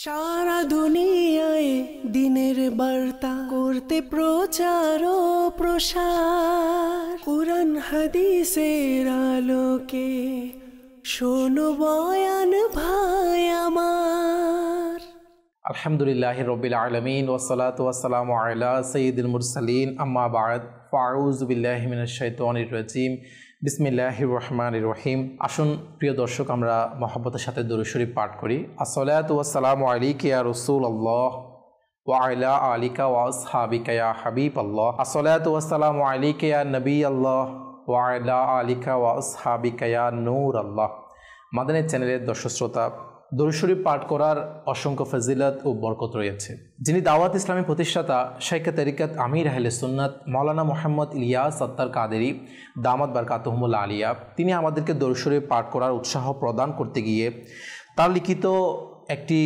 সারা দুনিয়ায় দিনের বার্তা করতে প্রচার ও প্রসার কোরআন হাদিসের আলোকে শোনো বয়ান ভাই আমার আলহামদুলিল্লাহ রবিল আলমিন ওসালাত ওয়াসালাম আলা সঈদুল মুরসালিন আম্মা বাদ ফাউজ বিল্লাহমিন শৈতনির রাজিম বিসমিল্লাহ রহমান রহিম আসুন প্রিয় দর্শক আমরা মহব্বতের সাথে দরুশরী পাঠ করি আসলাত ওয়াসালাম আলিক ইয়া রসুল আল্লাহ ওয়াইলা আলিকা ওয়াস হাবিকা ইয়া হাবিব আল্লাহ আসলাত ওয়াসালাম আলিক ইয়া নবী আল্লাহ ওয়াইলা আলিকা ওয়াস হাবিকা নূর আল্লাহ মাদানের চ্যানেলের দর্শক শ্রোতা দরুশরী পাঠ করার অসংখ্য ফজিলত ও বরকত রয়েছে যিনি দাওয়াত ইসলামী প্রতিষ্ঠাতা শেখ তারিকাত আমির আহলে সুন্নাত মৌলানা মোহাম্মদ ইলিয়া সত্তার কাদেরি দামাত বারকাতহমুল আলিয়া তিনি আমাদেরকে দরুশরী পাঠ করার উৎসাহ প্রদান করতে গিয়ে তার লিখিত একটি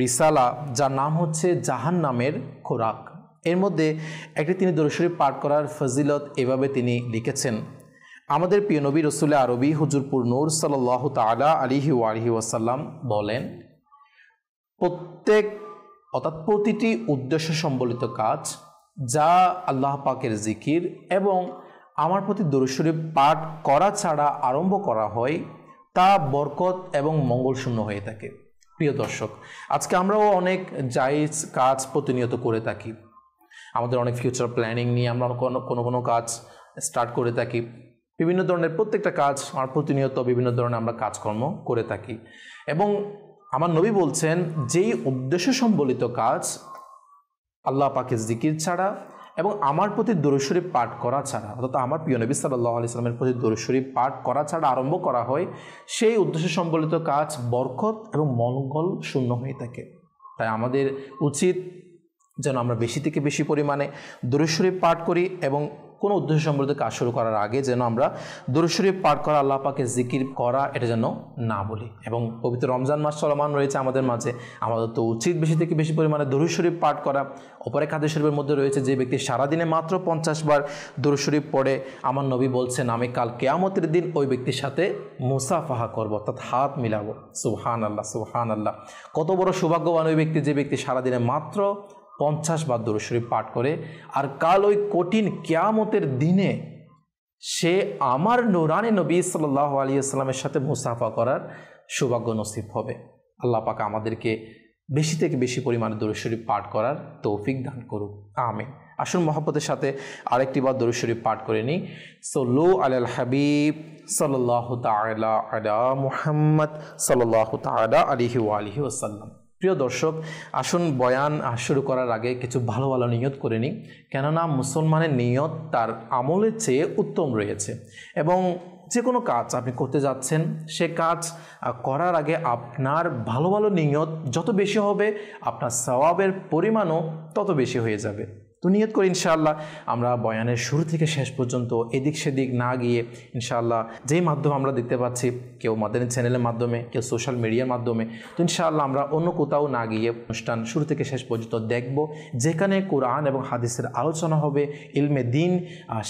রিসালা যার নাম হচ্ছে জাহান নামের খোরাক এর মধ্যে একটি তিনি দরুশরী পাঠ করার ফজিলত এভাবে তিনি লিখেছেন আমাদের প্রিয় নবী রসুল আরবি হুজুরপুর নূর সাল তালা আলিহি আলহি ওয়াসাল্লাম বলেন প্রত্যেক অর্থাৎ প্রতিটি উদ্দেশ্য সম্বলিত কাজ যা আল্লাহ পাকের জিকির এবং আমার প্রতি দরুশরীফ পাঠ করা ছাড়া আরম্ভ করা হয় তা বরকত এবং মঙ্গলশূন্য হয়ে থাকে প্রিয় দর্শক আজকে আমরাও অনেক জায়জ কাজ প্রতিনিয়ত করে থাকি আমাদের অনেক ফিউচার প্ল্যানিং নিয়ে আমরা কোনো কোনো কাজ স্টার্ট করে থাকি বিভিন্ন ধরনের প্রত্যেকটা কাজ আমার প্রতিনিয়ত বিভিন্ন ধরনের আমরা কাজকর্ম করে থাকি এবং আমার নবী বলছেন যেই উদ্দেশ্য সম্বলিত কাজ আল্লাহ পাকে জিকির ছাড়া এবং আমার প্রতি দরুশরীফ পাঠ করা ছাড়া অর্থাৎ আমার প্রিয় নবী সাল্লাহ ইসলামের প্রতি দরুশরীফ পাঠ করা ছাড়া আরম্ভ করা হয় সেই উদ্দেশ্য সম্বলিত কাজ বরকত এবং মঙ্গল শূন্য হয়ে থাকে তাই আমাদের উচিত যেন আমরা বেশি থেকে বেশি পরিমাণে দরুশরীফ পাঠ করি এবং কোনো উদ্দেশ্য সম্পর্কে কাজ শুরু করার আগে যেন আমরা দরুশরীফ পাঠ করা আল্লাহ পাকে জিকির করা এটা যেন না বলি এবং পবিত্র রমজান মাস চলমান রয়েছে আমাদের মাঝে আমাদের তো উচিত বেশি থেকে বেশি পরিমাণে দরুশরীফ পাঠ করা অপরে খাদ্য শরীফের মধ্যে রয়েছে যে ব্যক্তি সারাদিনে মাত্র পঞ্চাশ বার দরুশরীফ পড়ে আমার নবী বলছেন আমি কাল কেয়ামতের দিন ওই ব্যক্তির সাথে মুসাফাহা করবো অর্থাৎ হাত মিলাবো সুহান আল্লাহ সুহান আল্লাহ কত বড় সৌভাগ্যবান ওই ব্যক্তি যে ব্যক্তি সারাদিনে মাত্র পঞ্চাশ বার দুরুশরীফ পাঠ করে আর কাল ওই কঠিন কেয়ামতের দিনে সে আমার নুরানি নবী সাল্লাহ আলিয়াস্লামের সাথে মুসাফা করার সৌভাগ্য নসিব হবে আল্লাহ পাক আমাদেরকে বেশি থেকে বেশি পরিমাণে দরুশরীফ পাঠ করার তৌফিক দান করুক আমি আসুন মহাপতের সাথে আরেকটি বার দরুশরীফ পাঠ করে নিই সোলো আলাল হাবিব সাল্লাহ তালা আলা মুহাম্মদ সাল্লাহ তালা আলিহি আলহি ওসাল্লাম প্রিয় দর্শক আসুন বয়ান শুরু করার আগে কিছু ভালো ভালো নিয়ত করে নিই কেননা মুসলমানের নিয়ত তার আমলের চেয়ে উত্তম রয়েছে এবং যে কোনো কাজ আপনি করতে যাচ্ছেন সে কাজ করার আগে আপনার ভালো ভালো নিয়ত যত বেশি হবে আপনার স্বভাবের পরিমাণও তত বেশি হয়ে যাবে তো নিয়ত করি ইনশাআল্লাহ আমরা বয়ানের শুরু থেকে শেষ পর্যন্ত এদিক সেদিক না গিয়ে ইনশাআল্লাহ যেই মাধ্যম আমরা দেখতে পাচ্ছি কেউ মাদানী চ্যানেলের মাধ্যমে কেউ সোশ্যাল মিডিয়ার মাধ্যমে তো ইনশাআল্লাহ আমরা অন্য কোথাও না গিয়ে অনুষ্ঠান শুরু থেকে শেষ পর্যন্ত দেখব যেখানে কোরআন এবং হাদিসের আলোচনা হবে ইলমে দিন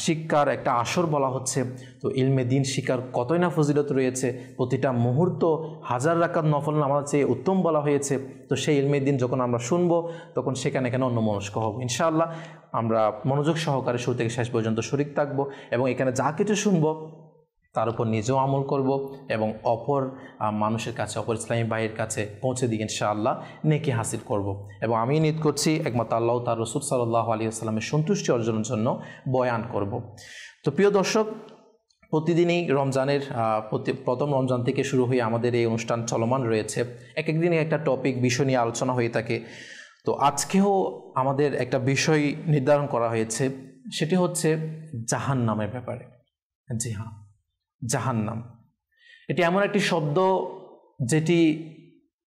শিক্ষার একটা আসর বলা হচ্ছে তো ইলমে দিন শিকার কতই না ফজিলত রয়েছে প্রতিটা মুহূর্ত হাজার রাখার নফল আমাদের চেয়ে উত্তম বলা হয়েছে তো সেই ইলমে দিন যখন আমরা শুনবো তখন সেখানে কেন অন্য মনস্ক হব ইনশাআল্লাহ আমরা মনোযোগ সহকারে শুরু থেকে শেষ পর্যন্ত শরিক থাকব এবং এখানে যা কিছু শুনব তার উপর নিজেও আমল করব এবং অপর মানুষের কাছে অপর ইসলামী ভাইয়ের কাছে পৌঁছে দিই ইনশাআল্লাহ নেকি হাসিল করব। এবং আমি নিত করছি একমাত্র আল্লাহ তার রসুল সাল্লাহ আলী আসসালামের সন্তুষ্টি অর্জনের জন্য বয়ান করব। তো প্রিয় দর্শক প্রতিদিনই রমজানের প্রথম রমজান থেকে শুরু হয়ে আমাদের এই অনুষ্ঠান চলমান রয়েছে এক একদিনে একটা টপিক বিষয় নিয়ে আলোচনা হয়ে থাকে তো আজকেও আমাদের একটা বিষয় নির্ধারণ করা হয়েছে সেটি হচ্ছে জাহান নামের ব্যাপারে জি হ্যাঁ জাহান নাম এটি এমন একটি শব্দ যেটি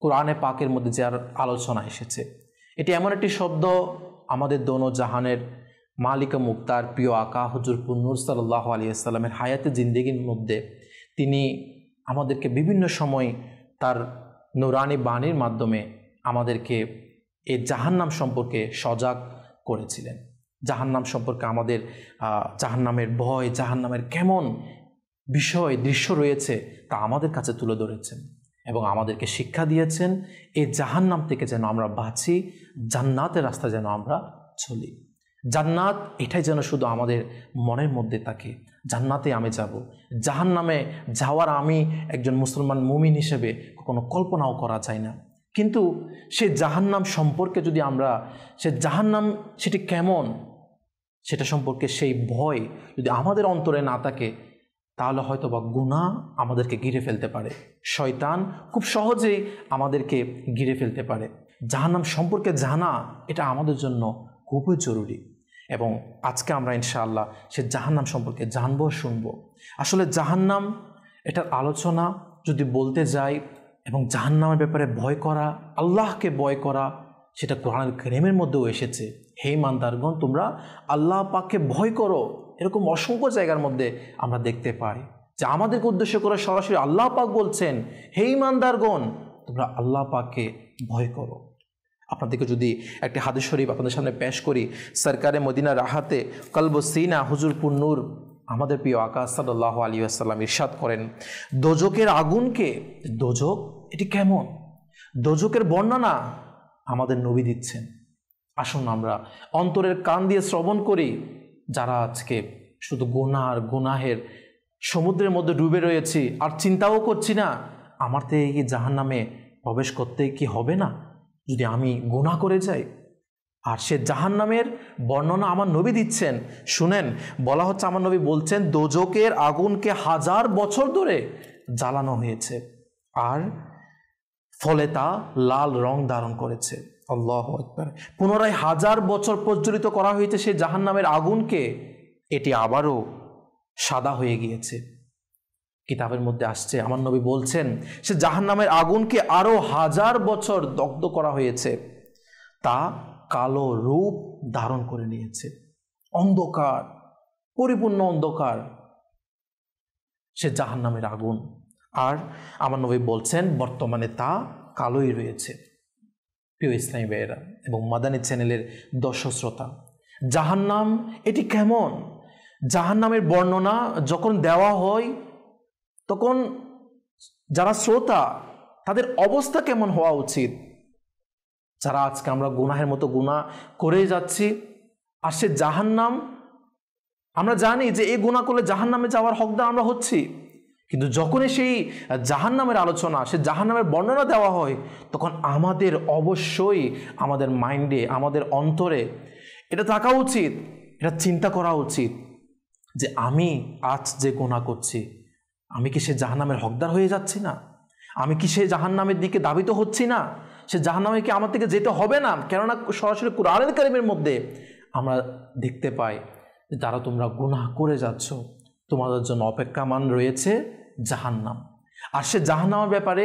কোরআনে পাকের মধ্যে যার আলোচনা এসেছে এটি এমন একটি শব্দ আমাদের দোনো জাহানের মালিকা মুক্তার প্রিয় আকা হজুর পুনুর সাল্লাহ আলী আসসালামের হায়াতে জিন্দিগির মধ্যে তিনি আমাদেরকে বিভিন্ন সময় তার নুরানি বাণীর মাধ্যমে আমাদেরকে এ জাহান্নাম সম্পর্কে সজাগ করেছিলেন জাহান্নাম সম্পর্কে আমাদের জাহান্নামের ভয় জাহান্নামের কেমন বিষয় দৃশ্য রয়েছে তা আমাদের কাছে তুলে ধরেছেন এবং আমাদেরকে শিক্ষা দিয়েছেন এই জাহান্নাম থেকে যেন আমরা বাঁচি জান্নাতের রাস্তা যেন আমরা চলি জান্নাত এটাই যেন শুধু আমাদের মনের মধ্যে থাকে জান্নাতে আমি যাব জাহান্নামে যাওয়ার আমি একজন মুসলমান মুমিন হিসেবে কোনো কল্পনাও করা যায় না কিন্তু সে জাহান্নাম সম্পর্কে যদি আমরা সে জাহান্নাম সেটি কেমন সেটা সম্পর্কে সেই ভয় যদি আমাদের অন্তরে না থাকে তাহলে হয়তো বা গুণা আমাদেরকে ঘিরে ফেলতে পারে শয়তান খুব সহজেই আমাদেরকে ঘিরে ফেলতে পারে জাহান্নাম সম্পর্কে জানা এটা আমাদের জন্য খুবই জরুরি এবং আজকে আমরা ইনশাআল্লাহ সে জাহান্নাম সম্পর্কে জানবো শুনবো আসলে জাহান্নাম এটার আলোচনা যদি বলতে যাই এবং জাহান নামের ব্যাপারে ভয় করা আল্লাহকে ভয় করা সেটা কোরআনের ক্রেমের মধ্যেও এসেছে হে মান্দারগণ তোমরা আল্লাহ পাককে ভয় করো এরকম অসংখ্য জায়গার মধ্যে আমরা দেখতে পাই যা আমাদেরকে উদ্দেশ্য করে সরাসরি আল্লাহ পাক বলছেন হে ইমানদারগণ তোমরা আল্লাহ পাককে ভয় করো আপনাদেরকে যদি একটি হাদিস শরীফ আপনাদের সামনে পেশ করি সরকারে মদিনা রাহাতে কলবসিনা সিনা হুজুরপুর নূর আমাদের প্রিয় আকাশ সাল্লাহ আলী আসসালাম ইরশাদ করেন দোজকের আগুনকে দোজক এটি কেমন দোজকের বর্ণনা আমাদের নবী দিচ্ছেন আসুন আমরা অন্তরের কান দিয়ে শ্রবণ করি যারা আজকে শুধু গোনার গোনাহের সমুদ্রের মধ্যে ডুবে রয়েছি আর চিন্তাও করছি না আমার থেকে কি জাহান নামে প্রবেশ করতে কি হবে না যদি আমি গোনা করে যাই আর সে জাহান্নামের বর্ণনা আমার নবী দিচ্ছেন শুনেন বলা হচ্ছে আমার নবী বলছেন দোজকের আগুনকে হাজার বছর ধরে জ্বালানো হয়েছে আর ফলে তা লাল রং ধারণ করেছে আল্লাহ একবার পুনরায় হাজার বছর প্রজ্বলিত করা হয়েছে জাহান জাহান্নামের আগুনকে এটি আবারও সাদা হয়ে গিয়েছে কিতাবের মধ্যে আসছে আমার নবী বলছেন সে জাহান্নামের আগুনকে আরও হাজার বছর দগ্ধ করা হয়েছে তা কালো রূপ ধারণ করে নিয়েছে অন্ধকার পরিপূর্ণ অন্ধকার সে জাহান নামের আগুন আর আমার নবী বলছেন বর্তমানে তা কালোই রয়েছে প্রিয় ইসলামী বেয়েরা এবং মাদানী চ্যানেলের দর্শক শ্রোতা জাহান্নাম এটি কেমন জাহান্নামের বর্ণনা যখন দেওয়া হয় তখন যারা শ্রোতা তাদের অবস্থা কেমন হওয়া উচিত যারা আজকে আমরা গুনাহের মতো গুণা করেই যাচ্ছি আর সে জাহান্নাম আমরা জানি যে এই গুণা করলে জাহান্নামে যাওয়ার হকদার আমরা হচ্ছি কিন্তু যখনই সেই জাহান্নামের আলোচনা সে জাহান্নামের বর্ণনা দেওয়া হয় তখন আমাদের অবশ্যই আমাদের মাইন্ডে আমাদের অন্তরে এটা থাকা উচিত এটা চিন্তা করা উচিত যে আমি আজ যে গোনা করছি আমি কি সে জাহান্নামের হকদার হয়ে যাচ্ছি না আমি কি সে জাহান্নামের দিকে দাবিত হচ্ছি না সে জাহান্নামেকে আমার থেকে যেতে হবে না কেননা সরাসরি কোরআনের কারিমের মধ্যে আমরা দেখতে পাই যে তারা তোমরা গুনাহ করে যাচ্ছ তোমাদের জন্য অপেক্ষামান রয়েছে জাহান্নাম আর সে জাহান্নামের ব্যাপারে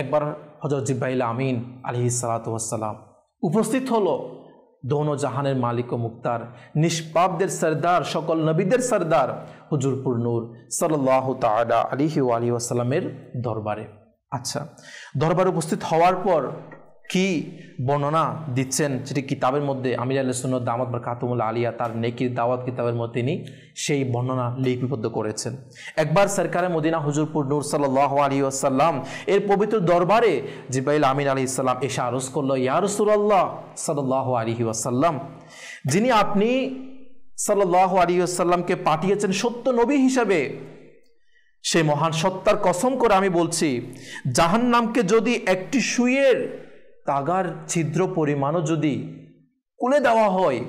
একবার হজর জিব্বাইল আমিন আলহি সালাতাম উপস্থিত হলো দৌন জাহানের মালিক ও মুক্তার নিষ্পাবদের সর্দার সকল নবীদের সর্দার হুজুরপুর নূর সাল্লাহ তালা আলিহি আলী আসাল্লামের দরবারে আচ্ছা দরবারে উপস্থিত হওয়ার পর কি বর্ণনা দিচ্ছেন সেটি কিতাবের মধ্যে আমির আলসুন দামত বা কাতুমুল আলিয়া তার নেকির দাওয়াত কিতাবের মধ্যে তিনি সেই বর্ণনা লিপিবদ্ধ করেছেন একবার সরকারে মদিনা হুজুরপুর নূর সাল্লাহ আলী আসাল্লাম এর পবিত্র দরবারে জিবাইল আমিন আলী ইসাল্লাম এসে আরজ করল ইয়ারসুল্লাহ সাল আলী আসাল্লাম যিনি আপনি সাল্লাহ আলী আসাল্লামকে পাঠিয়েছেন সত্য নবী হিসাবে সেই মহান সত্তার কসম করে আমি বলছি জাহান নামকে যদি একটি সুইয়ের তাগার ছিদ্র পরিমাণও যদি কুলে দেওয়া হয়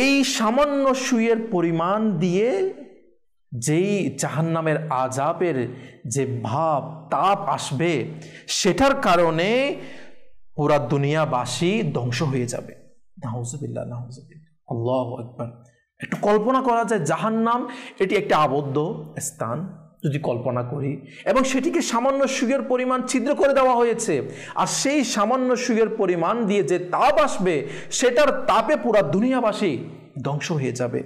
এই সামান্য সুইয়ের পরিমাণ দিয়ে যেই জাহান্নামের আজাবের যে ভাব তাপ আসবে সেটার কারণে পুরা দুনিয়াবাসী ধ্বংস হয়ে যাবে নাহজবিল্লা আল্লাহ একবার একটু কল্পনা করা যায় জাহান্নাম এটি একটা আবদ্ধ স্থান যদি কল্পনা করি এবং সেটিকে সামান্য সুগের পরিমাণ ছিদ্র করে দেওয়া হয়েছে আর সেই সামান্য সুগের পরিমাণ দিয়ে যে তাপ আসবে সেটার তাপে পুরা দুনিয়াবাসী ধ্বংস হয়ে যাবে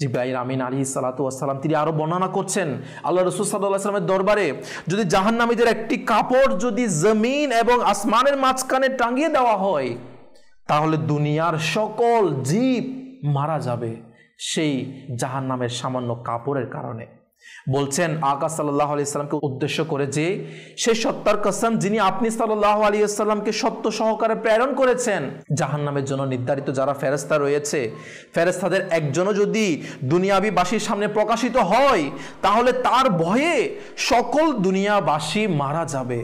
জিব্রাহিম আমিন আলী সালাতাম তিনি আরও বর্ণনা করছেন আল্লাহ রসুল সাল্লাহ সাল্লামের দরবারে যদি জাহান্নামীদের একটি কাপড় যদি জমিন এবং আসমানের মাঝখানে টাঙিয়ে দেওয়া হয় তাহলে দুনিয়ার সকল জীব মারা যাবে সেই জাহান্নামের সামান্য কাপড়ের কারণে বলছেন আকাশ সাল্লাহ আলি উদ্দেশ্য করে যে সেই সত্তার কসম যিনি আপনি সাল্লাহ আলী ইসলামকে সত্য সহকারে প্রেরণ করেছেন জাহান নামের জন্য নির্ধারিত যারা ফেরেস্তা রয়েছে ফেরেস্তাদের একজনও যদি দুনিয়াবিবাসীর সামনে প্রকাশিত হয় তাহলে তার ভয়ে সকল দুনিয়াবাসী মারা যাবে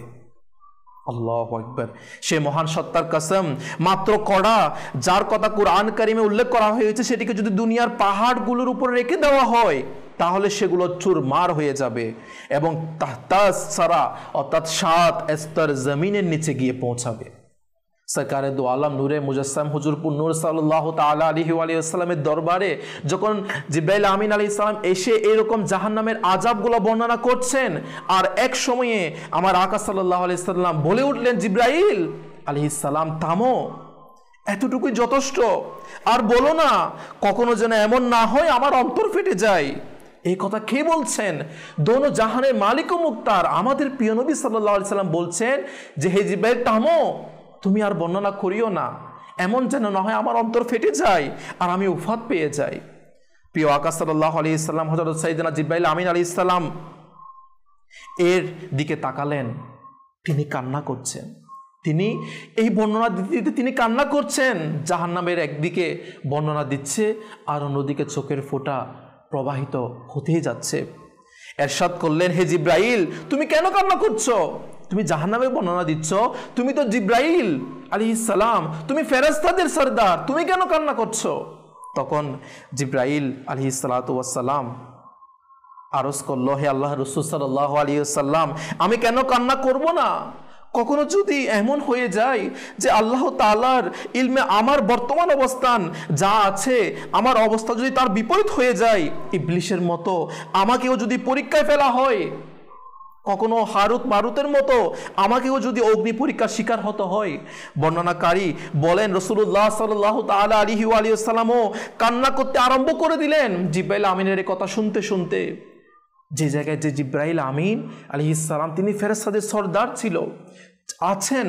আল্লাহ আকবর সে মহান সত্তার কাসম মাত্র কড়া যার কথা কোরআন কারিমে উল্লেখ করা হয়েছে সেটিকে যদি দুনিয়ার পাহাড়গুলোর উপর রেখে দেওয়া হয় তাহলে সেগুলো চুর মার হয়ে যাবে এবং তাহতাজ সারা অর্থাৎ সাত স্তর জমিনের নিচে গিয়ে পৌঁছাবে সরকারে দু আলম নূরে মুজাসম হুজুরপুর নূর সাল্লাহ তালা আলহি আলিয়াস্লামের দরবারে যখন জিব্রাইল আমিন আলি ইসলাম এসে এরকম জাহান্নামের আজাবগুলো বর্ণনা করছেন আর এক সময়ে আমার আকাশ সাল্লাহ আলিয়াল্লাম বলে উঠলেন জিব্রাইল আলহিসাল্লাম থামো এতটুকুই যথেষ্ট আর বলো না কখনো যেন এমন না হয় আমার অন্তর ফেটে যায় এই কথা কে বলছেন দোনো জাহানের মালিক ও মুক্তার আমাদের প্রিয় নবী সাল্লা সাল্লাম বলছেন যে হে জিব্রাইল থামো তুমি আর বর্ণনা করিও না এমন যেন না হয় আমার অন্তর ফেটে যায় আর আমি উফাত পেয়ে যাই প্রিয় আকাশ সাল্লাহ আলি ইসলাম হজরত সাইদিনা জিব্রাইল আমিন আলি ইসলাম এর দিকে তাকালেন তিনি কান্না করছেন তিনি এই বর্ণনা দিতে দিতে তিনি কান্না করছেন জাহান্নামের একদিকে বর্ণনা দিচ্ছে আর অন্যদিকে চোখের ফোটা প্রবাহিত হতেই যাচ্ছে এরশাদ করলেন হে জিব্রাইল তুমি কেন কান্না করছো তুমি জাহান্নামে বর্ণনা দিচ্ছ তুমি তো জিব্রাইল আলী ইসালাম তুমি ফেরাস্তাদের সর্দার তুমি কেন কান্না করছো তখন জিব্রাইল আলি সালাতাম আরজ করল হে আল্লাহ রসুল সাল আলী সাল্লাম আমি কেন কান্না করব না কখনো যদি এমন হয়ে যায় যে আল্লাহ তালার ইলমে আমার বর্তমান অবস্থান যা আছে আমার অবস্থা যদি তার বিপরীত হয়ে যায় ইবলিশের মতো আমাকেও যদি পরীক্ষায় ফেলা হয় কখনো হারুত মারুতের মতো আমাকেও যদি অগ্নি পরীক্ষার শিকার হতে হয় বর্ণনাকারী বলেন রসুল্লাহ সাল্লাহ তালা আলিহি আলিয়াল্লামও কান্না করতে আরম্ভ করে দিলেন জিব্বাইল আমিনের কথা শুনতে শুনতে যে জায়গায় যে জিব্রাহিল আমিন আলি ইসালাম তিনি ফেরেস্তাদের সর্দার ছিল আছেন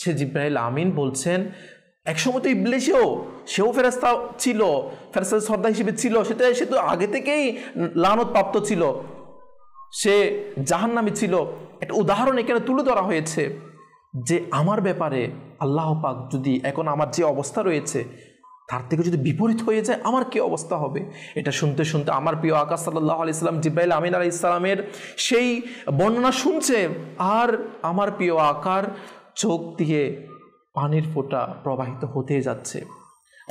সে জিব্রাহিল আমিন বলছেন একসময় তো ইবলেসেও সেও ফেরেস্তা ছিল ফেরেস্তাদের সর্দার হিসেবে ছিল সেটা সে তো আগে থেকেই লানত প্রাপ্ত ছিল সে জাহান্নামি ছিল একটা উদাহরণ এখানে তুলে ধরা হয়েছে যে আমার ব্যাপারে আল্লাহ পাক যদি এখন আমার যে অবস্থা রয়েছে তার থেকে যদি বিপরীত হয়ে যায় আমার কি অবস্থা হবে এটা শুনতে শুনতে আমার প্রিয় আকাশ সাল্লাহ আলি ইসলাম জিব্বাইল আমিন আলি ইসলামের সেই বর্ণনা শুনছে আর আমার প্রিয় আকার চোখ দিয়ে পানির ফোঁটা প্রবাহিত হতে যাচ্ছে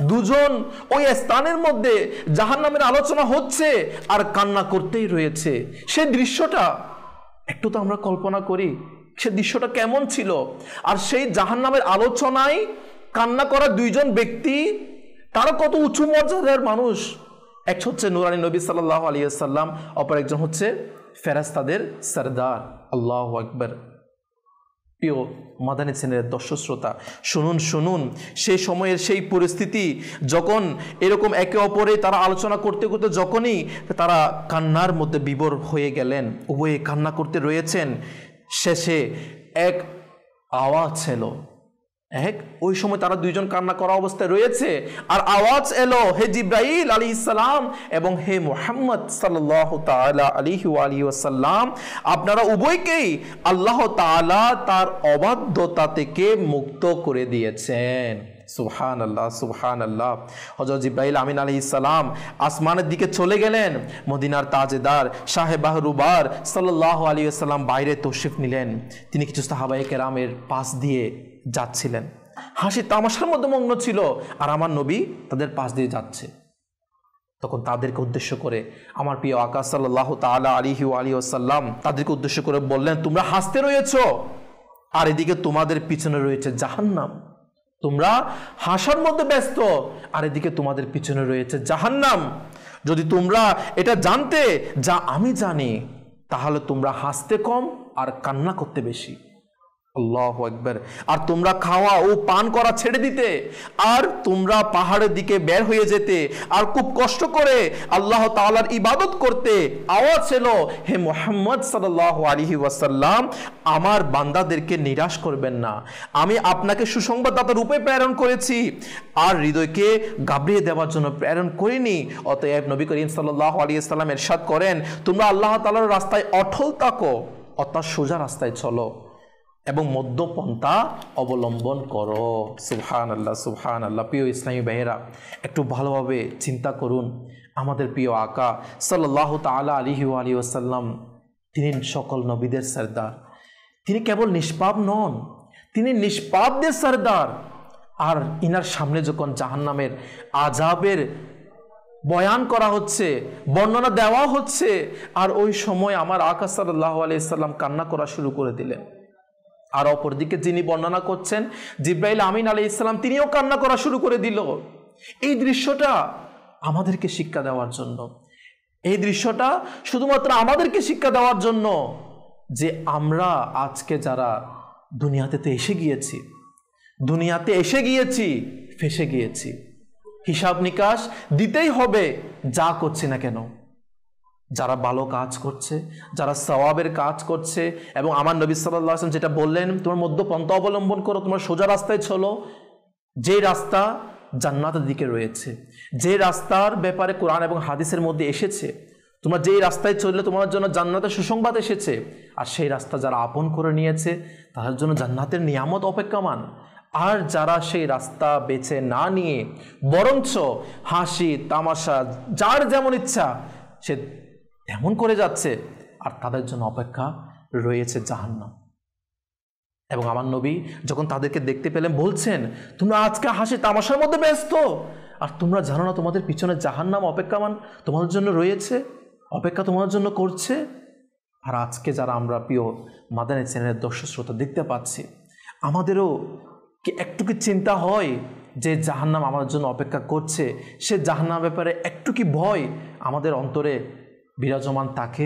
দুজন ওই স্থানের মধ্যে জাহান নামের আলোচনা হচ্ছে আর কান্না করতেই রয়েছে সে দৃশ্যটা একটু তো আমরা কল্পনা করি সে দৃশ্যটা কেমন ছিল আর সেই জাহান নামের আলোচনায় কান্না করা দুইজন ব্যক্তি তারা কত উঁচু মর্যাদার মানুষ এক হচ্ছে নুরানি নবী সাল্লাহ আলিয়াল্লাম অপর একজন হচ্ছে ফেরাস্তাদের সরদার আল্লাহ আকবর প্রিয় মাদানি সেনের শ্রোতা শুনুন শুনুন সেই সময়ের সেই পরিস্থিতি যখন এরকম একে অপরে তারা আলোচনা করতে করতে যখনই তারা কান্নার মধ্যে বিবর হয়ে গেলেন উভয়ে কান্না করতে রয়েছেন শেষে এক আওয়াজ ছিল এক ওই সময় তারা দুইজন কান্না করা অবস্থায় রয়েছে আর আওয়াজ এলো হে জিব্রাইল আলী ইসলাম এবং হে মোহাম্মদ সাল্লাহ তালা আলিহু আলী ওসাল্লাম আপনারা উভয়কেই আল্লাহ তালা তার অবাধ্যতা থেকে মুক্ত করে দিয়েছেন সুহান আল্লাহ সুহান আল্লাহ হজরত ইব্রাহিল আমিন আলি ইসালাম আসমানের দিকে চলে গেলেন মদিনার তাজেদার সাহেব রুবার সাল্লাহ আলী আসসালাম বাইরে তশিফ নিলেন তিনি কিছু সাহাবাই কেরামের পাশ দিয়ে যাচ্ছিলেন হাসি তামাশার মধ্যে মগ্ন ছিল আর আমার নবী তাদের পাশ দিয়ে যাচ্ছে তখন তাদেরকে উদ্দেশ্য করে আমার প্রিয় আকাশ সাল্লাহ তালা আলিহি আলী ওসাল্লাম তাদেরকে উদ্দেশ্য করে বললেন তোমরা হাসতে রয়েছ আর এদিকে তোমাদের পিছনে রয়েছে জাহান্নাম তোমরা হাসার মধ্যে ব্যস্ত আর এদিকে তোমাদের পিছনে রয়েছে জাহান্নাম যদি তোমরা এটা জানতে যা আমি জানি তাহলে তোমরা হাসতে কম আর কান্না করতে বেশি আল্লাহ একবার আর তোমরা খাওয়া ও পান করা ছেড়ে দিতে আর তোমরা পাহাড়ের দিকে বের হয়ে যেতে আর খুব কষ্ট করে আল্লাহ তালার ইবাদত করতে আওয়াজ এলো হে মোহাম্মদ সাল্লাহ আলহি ওয়াসাল্লাম আমার বান্দাদেরকে নিরাশ করবেন না আমি আপনাকে সুসংবাদদাতা রূপে প্রেরণ করেছি আর হৃদয়কে গাবড়িয়ে দেওয়ার জন্য প্রেরণ করিনি অতএব নবী করিম সাল্লাহ আলী সাল্লাম এরশাদ করেন তোমরা আল্লাহ তালার রাস্তায় অটল তাকো অর্থাৎ সোজা রাস্তায় চলো এবং মদ্যপন্থা অবলম্বন করো সুবহান আল্লাহ সুবহান আল্লাহ প্রিয় ইসলামী বেহেরা একটু ভালোভাবে চিন্তা করুন আমাদের প্রিয় আকা সাল্লাহ তালা আলিহি আলী ওসাল্লাম তিনি সকল নবীদের সর্দার তিনি কেবল নিষ্পাপ নন তিনি নিষ্পাপদের সর্দার আর ইনার সামনে যখন জাহান্নামের আজাবের বয়ান করা হচ্ছে বর্ণনা দেওয়া হচ্ছে আর ওই সময় আমার আকা সাল্লাহ আলিয়া কান্না করা শুরু করে দিলেন আর অপরদিকে যিনি বর্ণনা করছেন জিব্রাইল আমিন আলী ইসলাম তিনিও কান্না করা শুরু করে দিল এই দৃশ্যটা আমাদেরকে শিক্ষা দেওয়ার জন্য এই দৃশ্যটা শুধুমাত্র আমাদেরকে শিক্ষা দেওয়ার জন্য যে আমরা আজকে যারা দুনিয়াতে তো এসে গিয়েছি দুনিয়াতে এসে গিয়েছি ফেসে গিয়েছি হিসাব নিকাশ দিতেই হবে যা করছি না কেন যারা ভালো কাজ করছে যারা সওয়াবের কাজ করছে এবং আমার নবী সাল্লাহ আসলাম যেটা বললেন তোমার মধ্যপন্থা অবলম্বন করো তোমার সোজা রাস্তায় চলো যে রাস্তা জান্নাতের দিকে রয়েছে যে রাস্তার ব্যাপারে কোরআন এবং হাদিসের মধ্যে এসেছে তোমরা যেই রাস্তায় চললে তোমার জন্য জান্নাতের সুসংবাদ এসেছে আর সেই রাস্তা যারা আপন করে নিয়েছে তাদের জন্য জান্নাতের নিয়ামত অপেক্ষমান আর যারা সেই রাস্তা বেছে না নিয়ে বরঞ্চ হাসি তামাশা যার যেমন ইচ্ছা সে এমন করে যাচ্ছে আর তাদের জন্য অপেক্ষা রয়েছে জাহান্নাম এবং আমার নবী যখন তাদেরকে দেখতে পেলেন বলছেন তোমরা আজকে হাসি তামাশার মধ্যে ব্যস্ত আর তোমরা জানো না তোমাদের পিছনে জাহান্নাম অপেক্ষামান তোমাদের জন্য রয়েছে অপেক্ষা তোমাদের জন্য করছে আর আজকে যারা আমরা প্রিয় মাদানী চ্যানেলের দর্শক শ্রোতা দেখতে পাচ্ছি আমাদেরও কি একটু কি চিন্তা হয় যে জাহান্নাম আমাদের জন্য অপেক্ষা করছে সে জাহান্নাম ব্যাপারে একটু কি ভয় আমাদের অন্তরে বিরাজমান তাকে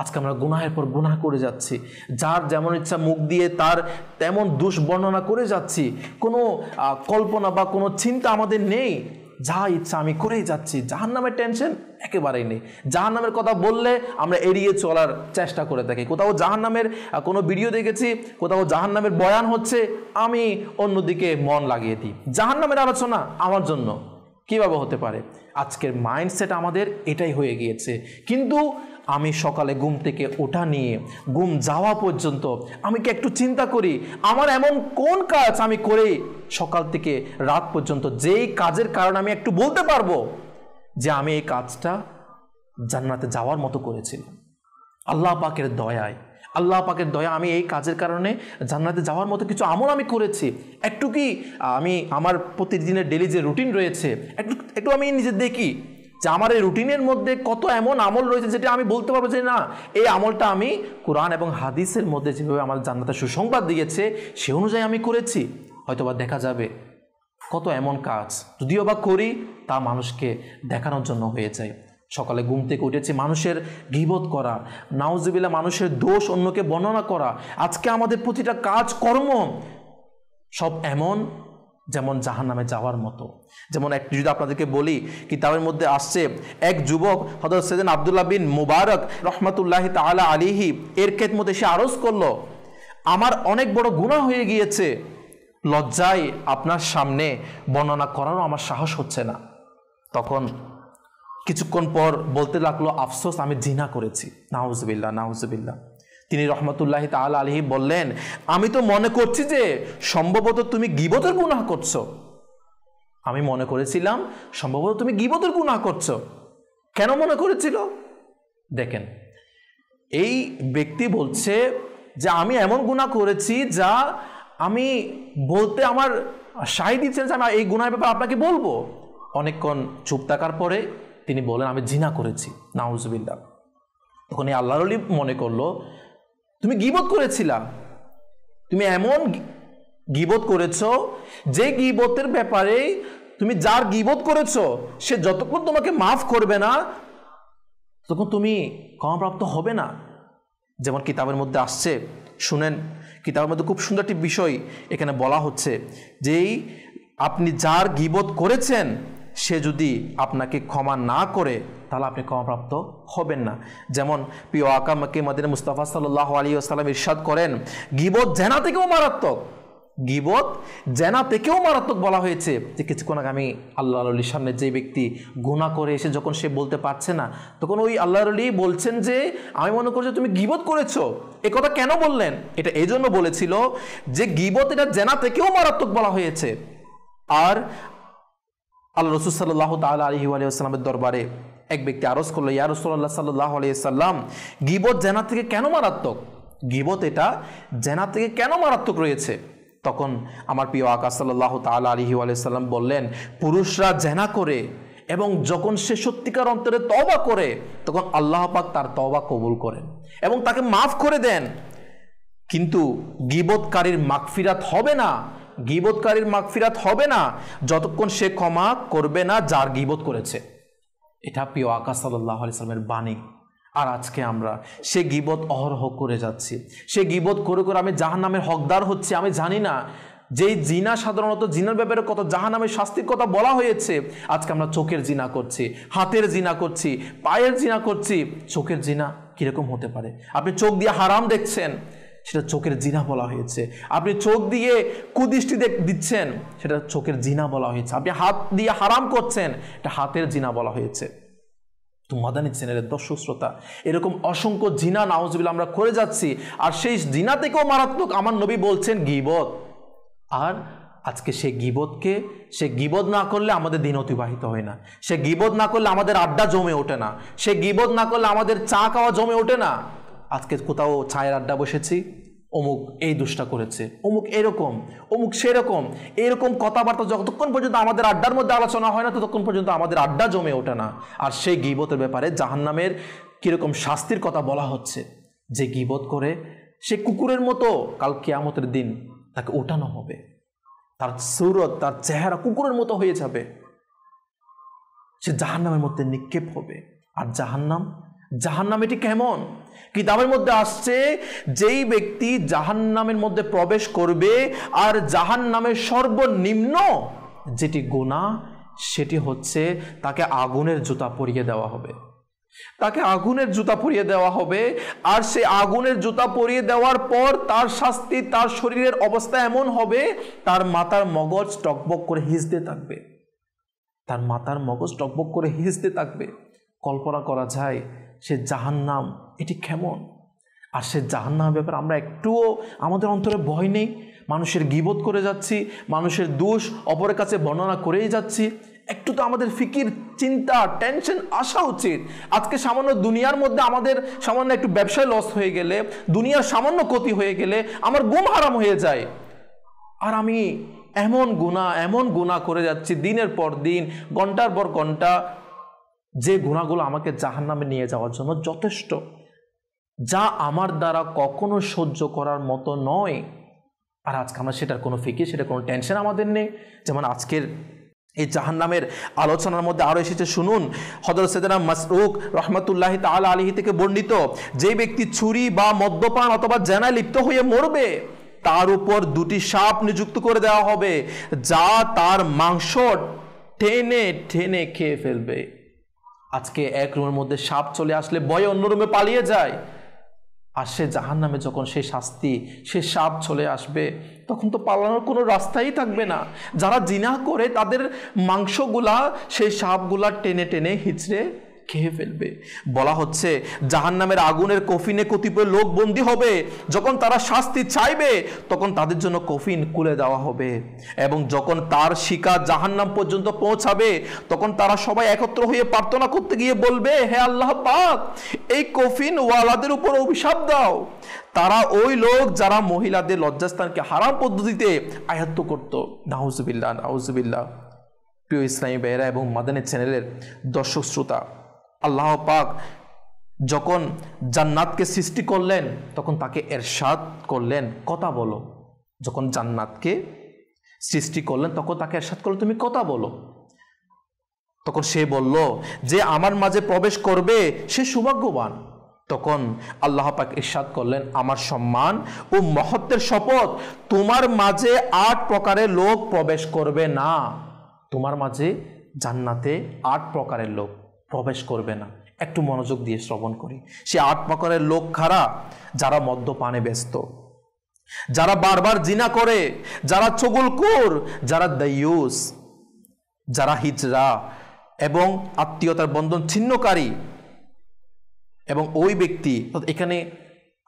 আজকে আমরা গুনাহের পর গুনাহ করে যাচ্ছি যার যেমন ইচ্ছা মুখ দিয়ে তার তেমন দুষ বর্ণনা করে যাচ্ছি কোনো কল্পনা বা কোনো চিন্তা আমাদের নেই যা ইচ্ছা আমি করেই যাচ্ছি যাহার নামের টেনশন একেবারেই নেই যাহার নামের কথা বললে আমরা এড়িয়ে চলার চেষ্টা করে থাকি কোথাও যাহার নামের কোনো ভিডিও দেখেছি কোথাও যাহার নামের বয়ান হচ্ছে আমি অন্যদিকে মন লাগিয়ে দিই যাহার নামের আলোচনা আমার জন্য কীভাবে হতে পারে আজকের মাইন্ডসেট আমাদের এটাই হয়ে গিয়েছে কিন্তু আমি সকালে ঘুম থেকে ওঠা নিয়ে ঘুম যাওয়া পর্যন্ত আমি কি একটু চিন্তা করি আমার এমন কোন কাজ আমি করে সকাল থেকে রাত পর্যন্ত যেই কাজের কারণে আমি একটু বলতে পারবো যে আমি এই কাজটা জান্নাতে যাওয়ার মতো করেছিলাম আল্লাহ পাকের দয়ায় আল্লাহ পাকের দয়া আমি এই কাজের কারণে জান্নাতে যাওয়ার মতো কিছু আমল আমি করেছি একটু কি আমি আমার প্রতিদিনের ডেলি যে রুটিন রয়েছে একটু একটু আমি নিজে দেখি যে আমার এই রুটিনের মধ্যে কত এমন আমল রয়েছে যেটা আমি বলতে পারবো যে না এই আমলটা আমি কোরআন এবং হাদিসের মধ্যে যেভাবে আমার জান্নাতে সুসংবাদ দিয়েছে সে অনুযায়ী আমি করেছি হয়তোবা দেখা যাবে কত এমন কাজ যদিও বা করি তা মানুষকে দেখানোর জন্য হয়ে যায় সকালে ঘুম থেকে উঠেছি মানুষের গিবোধ করা নাউজবিলা মানুষের দোষ অন্যকে বর্ণনা করা আজকে আমাদের প্রতিটা কাজ কর্ম সব এমন যেমন জাহান নামে যাওয়ার মতো যেমন একটি যদি আপনাদেরকে বলি কিতাবের মধ্যে আসছে এক যুবক হজরত সেদিন আবদুল্লাহ বিন মুবারক রহমতুল্লাহ তালা আলিহি এর ক্ষেত মধ্যে সে আরজ করলো আমার অনেক বড় গুণা হয়ে গিয়েছে লজ্জায় আপনার সামনে বর্ণনা করারও আমার সাহস হচ্ছে না তখন কিছুক্ষণ পর বলতে লাগলো আফসোস আমি জিনা করেছি নাউজবিল্লা নাউজবিল্লা তিনি রহমতুল্লাহি তাল আলহি বললেন আমি তো মনে করছি যে সম্ভবত তুমি গিবতের গুণাহ করছো আমি মনে করেছিলাম সম্ভবত তুমি গিবতের গুণাহ করছো কেন মনে করেছিল দেখেন এই ব্যক্তি বলছে যে আমি এমন গুণা করেছি যা আমি বলতে আমার সাই দিচ্ছেন যে আমি এই গুণার ব্যাপারে আপনাকে বলবো অনেকক্ষণ চুপ থাকার পরে তিনি বলেন আমি জিনা করেছি নাউজবিল্লা তখন এই আল্লাহর আলী মনে করলো তুমি গিবত করেছিলা তুমি এমন গিবত করেছ যে গিবতের ব্যাপারে তুমি যার গিবত করেছ সে যতক্ষণ তোমাকে মাফ করবে না তখন তুমি ক্ষমাপ্রাপ্ত হবে না যেমন কিতাবের মধ্যে আসছে শুনেন কিতাবের মধ্যে খুব সুন্দর একটি বিষয় এখানে বলা হচ্ছে যেই আপনি যার গিবত করেছেন সে যদি আপনাকে ক্ষমা না করে তাহলে আপনি ক্ষমাপ্রাপ্ত হবেন না যেমন প্রিয় আকামাকে মাদিনা মুস্তাফা সাল্লাহ আলী আসসালাম ইরশাদ করেন গিবত জেনা থেকেও মারাত্মক গিবত জেনা থেকেও মারাত্মক বলা হয়েছে যে কিছুক্ষণ আগে আমি আল্লাহ আলীর সামনে যে ব্যক্তি গুণা করে এসে যখন সে বলতে পারছে না তখন ওই আল্লাহ আলী বলছেন যে আমি মনে করছি তুমি গিবত করেছো এ কথা কেন বললেন এটা এই জন্য বলেছিল যে গিবত এটা জেনা থেকেও মারাত্মক বলা হয়েছে আর আল্লাহ রসুল সাল্লাহ তাল আলহি আলিয়াস্লামের দরবারে এক ব্যক্তি আরজ করলো ইয়া রসুল্লাহ সাল্লাহ আলিয়াল্লাম গিবত জেনা থেকে কেন মারাত্মক গিবত এটা জেনা থেকে কেন মারাত্মক রয়েছে তখন আমার প্রিয় আকাশ সাল্লাহ তালা আলহি আলিয়াল্লাম বললেন পুরুষরা জেনা করে এবং যখন সে সত্যিকার অন্তরে তবা করে তখন আল্লাহ পাক তার তবা কবুল করেন এবং তাকে মাফ করে দেন কিন্তু গিবতকারীর মাগফিরাত হবে না গিবোধকারীর মাগফিরাত হবে না যতক্ষণ সে ক্ষমা করবে না যার গিবোধ করেছে এটা প্রিয় আকাশ সাল্লাহ আলিয়াল্লামের বাণী আর আজকে আমরা সে গিবত অহরহ করে যাচ্ছি সে গিবত করে করে আমি জাহান নামের হকদার হচ্ছে আমি জানি না যেই জিনা সাধারণত জিনার ব্যাপারে কত জাহান নামের শাস্তির কথা বলা হয়েছে আজকে আমরা চোখের জিনা করছি হাতের জিনা করছি পায়ের জিনা করছি চোখের জিনা কীরকম হতে পারে আপনি চোখ দিয়ে হারাম দেখছেন সেটা চোখের জিনা বলা হয়েছে আপনি চোখ দিয়ে কুদৃষ্টি দিচ্ছেন সেটা চোখের জিনা বলা হয়েছে আপনি হাত দিয়ে হারাম করছেন এটা হাতের জিনা বলা হয়েছে তো মাদানী চ্যানেলের দর্শক শ্রোতা এরকম অসংখ্য জিনা নাওজবিল আমরা করে যাচ্ছি আর সেই জিনা থেকেও মারাত্মক আমার নবী বলছেন গিবত আর আজকে সে গিবতকে সে গিবদ না করলে আমাদের দিন অতিবাহিত হয় না সে গিবদ না করলে আমাদের আড্ডা জমে ওঠে না সে গিবদ না করলে আমাদের চা খাওয়া জমে ওঠে না আজকে কোথাও ছায়ের আড্ডা বসেছি অমুক এই দুষ্টা করেছে অমুক এরকম অমুক সেরকম এরকম কথাবার্তা যতক্ষণ পর্যন্ত আমাদের আড্ডার মধ্যে আলোচনা হয় না ততক্ষণ পর্যন্ত আমাদের আড্ডা জমে ওঠে না আর সেই গিবতের ব্যাপারে জাহান্নামের কীরকম শাস্তির কথা বলা হচ্ছে যে গিবত করে সে কুকুরের মতো কাল কেয়ামতের দিন তাকে ওঠানো হবে তার সুরত তার চেহারা কুকুরের মতো হয়ে যাবে সে জাহান্নামের মধ্যে নিক্ষেপ হবে আর জাহান্নাম জাহান্নাম এটি কেমন কিতাবের মধ্যে আসছে যেই ব্যক্তি জাহান নামের মধ্যে প্রবেশ করবে আর জাহান নামের সর্বনিম্ন যেটি গোনা সেটি হচ্ছে তাকে আগুনের জুতা পরিয়ে দেওয়া হবে তাকে আগুনের জুতা পরিয়ে দেওয়া হবে আর সে আগুনের জুতা পরিয়ে দেওয়ার পর তার শাস্তি তার শরীরের অবস্থা এমন হবে তার মাতার মগজ টকবক করে হিসতে থাকবে তার মাতার মগজ টকবক করে হিসতে থাকবে কল্পনা করা যায় সে জাহান্নাম এটি কেমন আর সে নামের ব্যাপারে আমরা একটুও আমাদের অন্তরে ভয় নেই মানুষের গিবোধ করে যাচ্ছি মানুষের দোষ অপরের কাছে বর্ণনা করেই যাচ্ছি একটু তো আমাদের ফিকির চিন্তা টেনশন আসা উচিত আজকে সামান্য দুনিয়ার মধ্যে আমাদের সামান্য একটু ব্যবসায় লস হয়ে গেলে দুনিয়ার সামান্য ক্ষতি হয়ে গেলে আমার গুম হারাম হয়ে যায় আর আমি এমন গুণা এমন গুণা করে যাচ্ছি দিনের পর দিন ঘন্টার পর ঘন্টা যে গুণাগুলো আমাকে জাহান নামে নিয়ে যাওয়ার জন্য যথেষ্ট যা আমার দ্বারা কখনো সহ্য করার মতো নয় আর আজকে আমরা সেটার কোনো ফিকে সেটা কোনো টেনশন আমাদের নেই যেমন আজকের এই জাহান্নামের আলোচনার মধ্যে আরও এসেছে শুনুন হজরত সেদানা মাসরুক রহমতুল্লাহ তাল আলহি থেকে বর্ণিত যে ব্যক্তি ছুরি বা মদ্যপান অথবা জেনায় লিপ্ত হয়ে মরবে তার উপর দুটি সাপ নিযুক্ত করে দেওয়া হবে যা তার মাংস টেনে টেনে খেয়ে ফেলবে আজকে এক রুমের মধ্যে সাপ চলে আসলে ভয়ে অন্য রুমে পালিয়ে যায় আর সে জাহান নামে যখন সে শাস্তি সে সাপ চলে আসবে তখন তো পালানোর কোনো রাস্তাই থাকবে না যারা জিনা করে তাদের মাংসগুলা সেই সাপগুলা টেনে টেনে হিচড়ে খেয়ে ফেলবে বলা হচ্ছে জাহান্নামের আগুনের কফিনে কতিপয় লোক বন্দি হবে যখন তারা শাস্তি চাইবে তখন তাদের জন্য কফিন কুলে দেওয়া হবে এবং যখন তার শিকার জাহান্নাম পর্যন্ত পৌঁছাবে তখন তারা সবাই একত্র হয়ে প্রার্থনা করতে গিয়ে বলবে হে আল্লাহ পাক এই কফিন ওয়ালাদের উপর অভিশাপ দাও তারা ওই লোক যারা মহিলাদের লজ্জাস্থানকে হারাম পদ্ধতিতে আয়ত্ত করত নাউজবিল্লা নাউজবিল্লা প্রিয় ইসলামী বেহরা এবং মাদানের চ্যানেলের দর্শক শ্রোতা আল্লাহ পাক যখন জান্নাতকে সৃষ্টি করলেন তখন তাকে এরশাদ করলেন কথা বলো যখন জান্নাতকে সৃষ্টি করলেন তখন তাকে এরশাদ করলেন তুমি কথা বলো তখন সে বলল যে আমার মাঝে প্রবেশ করবে সে সৌভাগ্যবান তখন আল্লাহ পাক ইরশাদ করলেন আমার সম্মান ও মহত্বের শপথ তোমার মাঝে আট প্রকারের লোক প্রবেশ করবে না তোমার মাঝে জান্নাতে আট প্রকারের লোক প্রবেশ করবে না একটু মনোযোগ দিয়ে শ্রবণ করি সে আট প্রকারের লোক খারা যারা মদ্যপানে ব্যস্ত যারা বারবার জিনা করে যারা চগুলকুর যারা দয়ুস যারা হিজরা এবং আত্মীয়তার বন্ধন ছিন্নকারী এবং ওই ব্যক্তি এখানে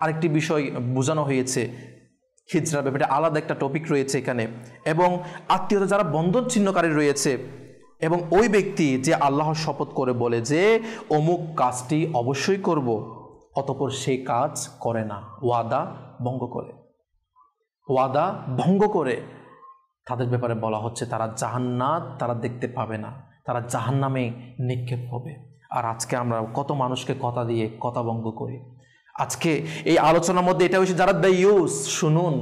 আরেকটি বিষয় বোঝানো হয়েছে হিজরা ব্যাপারে আলাদা একটা টপিক রয়েছে এখানে এবং আত্মীয়তা যারা বন্ধন ছিন্নকারী রয়েছে এবং ওই ব্যক্তি যে আল্লাহর শপথ করে বলে যে অমুক কাজটি অবশ্যই করব অতপর সে কাজ করে না ওয়াদা ভঙ্গ করে ওয়াদা ভঙ্গ করে তাদের ব্যাপারে বলা হচ্ছে তারা জাহান্নাত তারা দেখতে পাবে না তারা জাহান্নামে নিক্ষেপ হবে আর আজকে আমরা কত মানুষকে কথা দিয়ে কথা ভঙ্গ করি আজকে এই আলোচনার মধ্যে এটা হয়েছে যারা দ্য ইউস শুনুন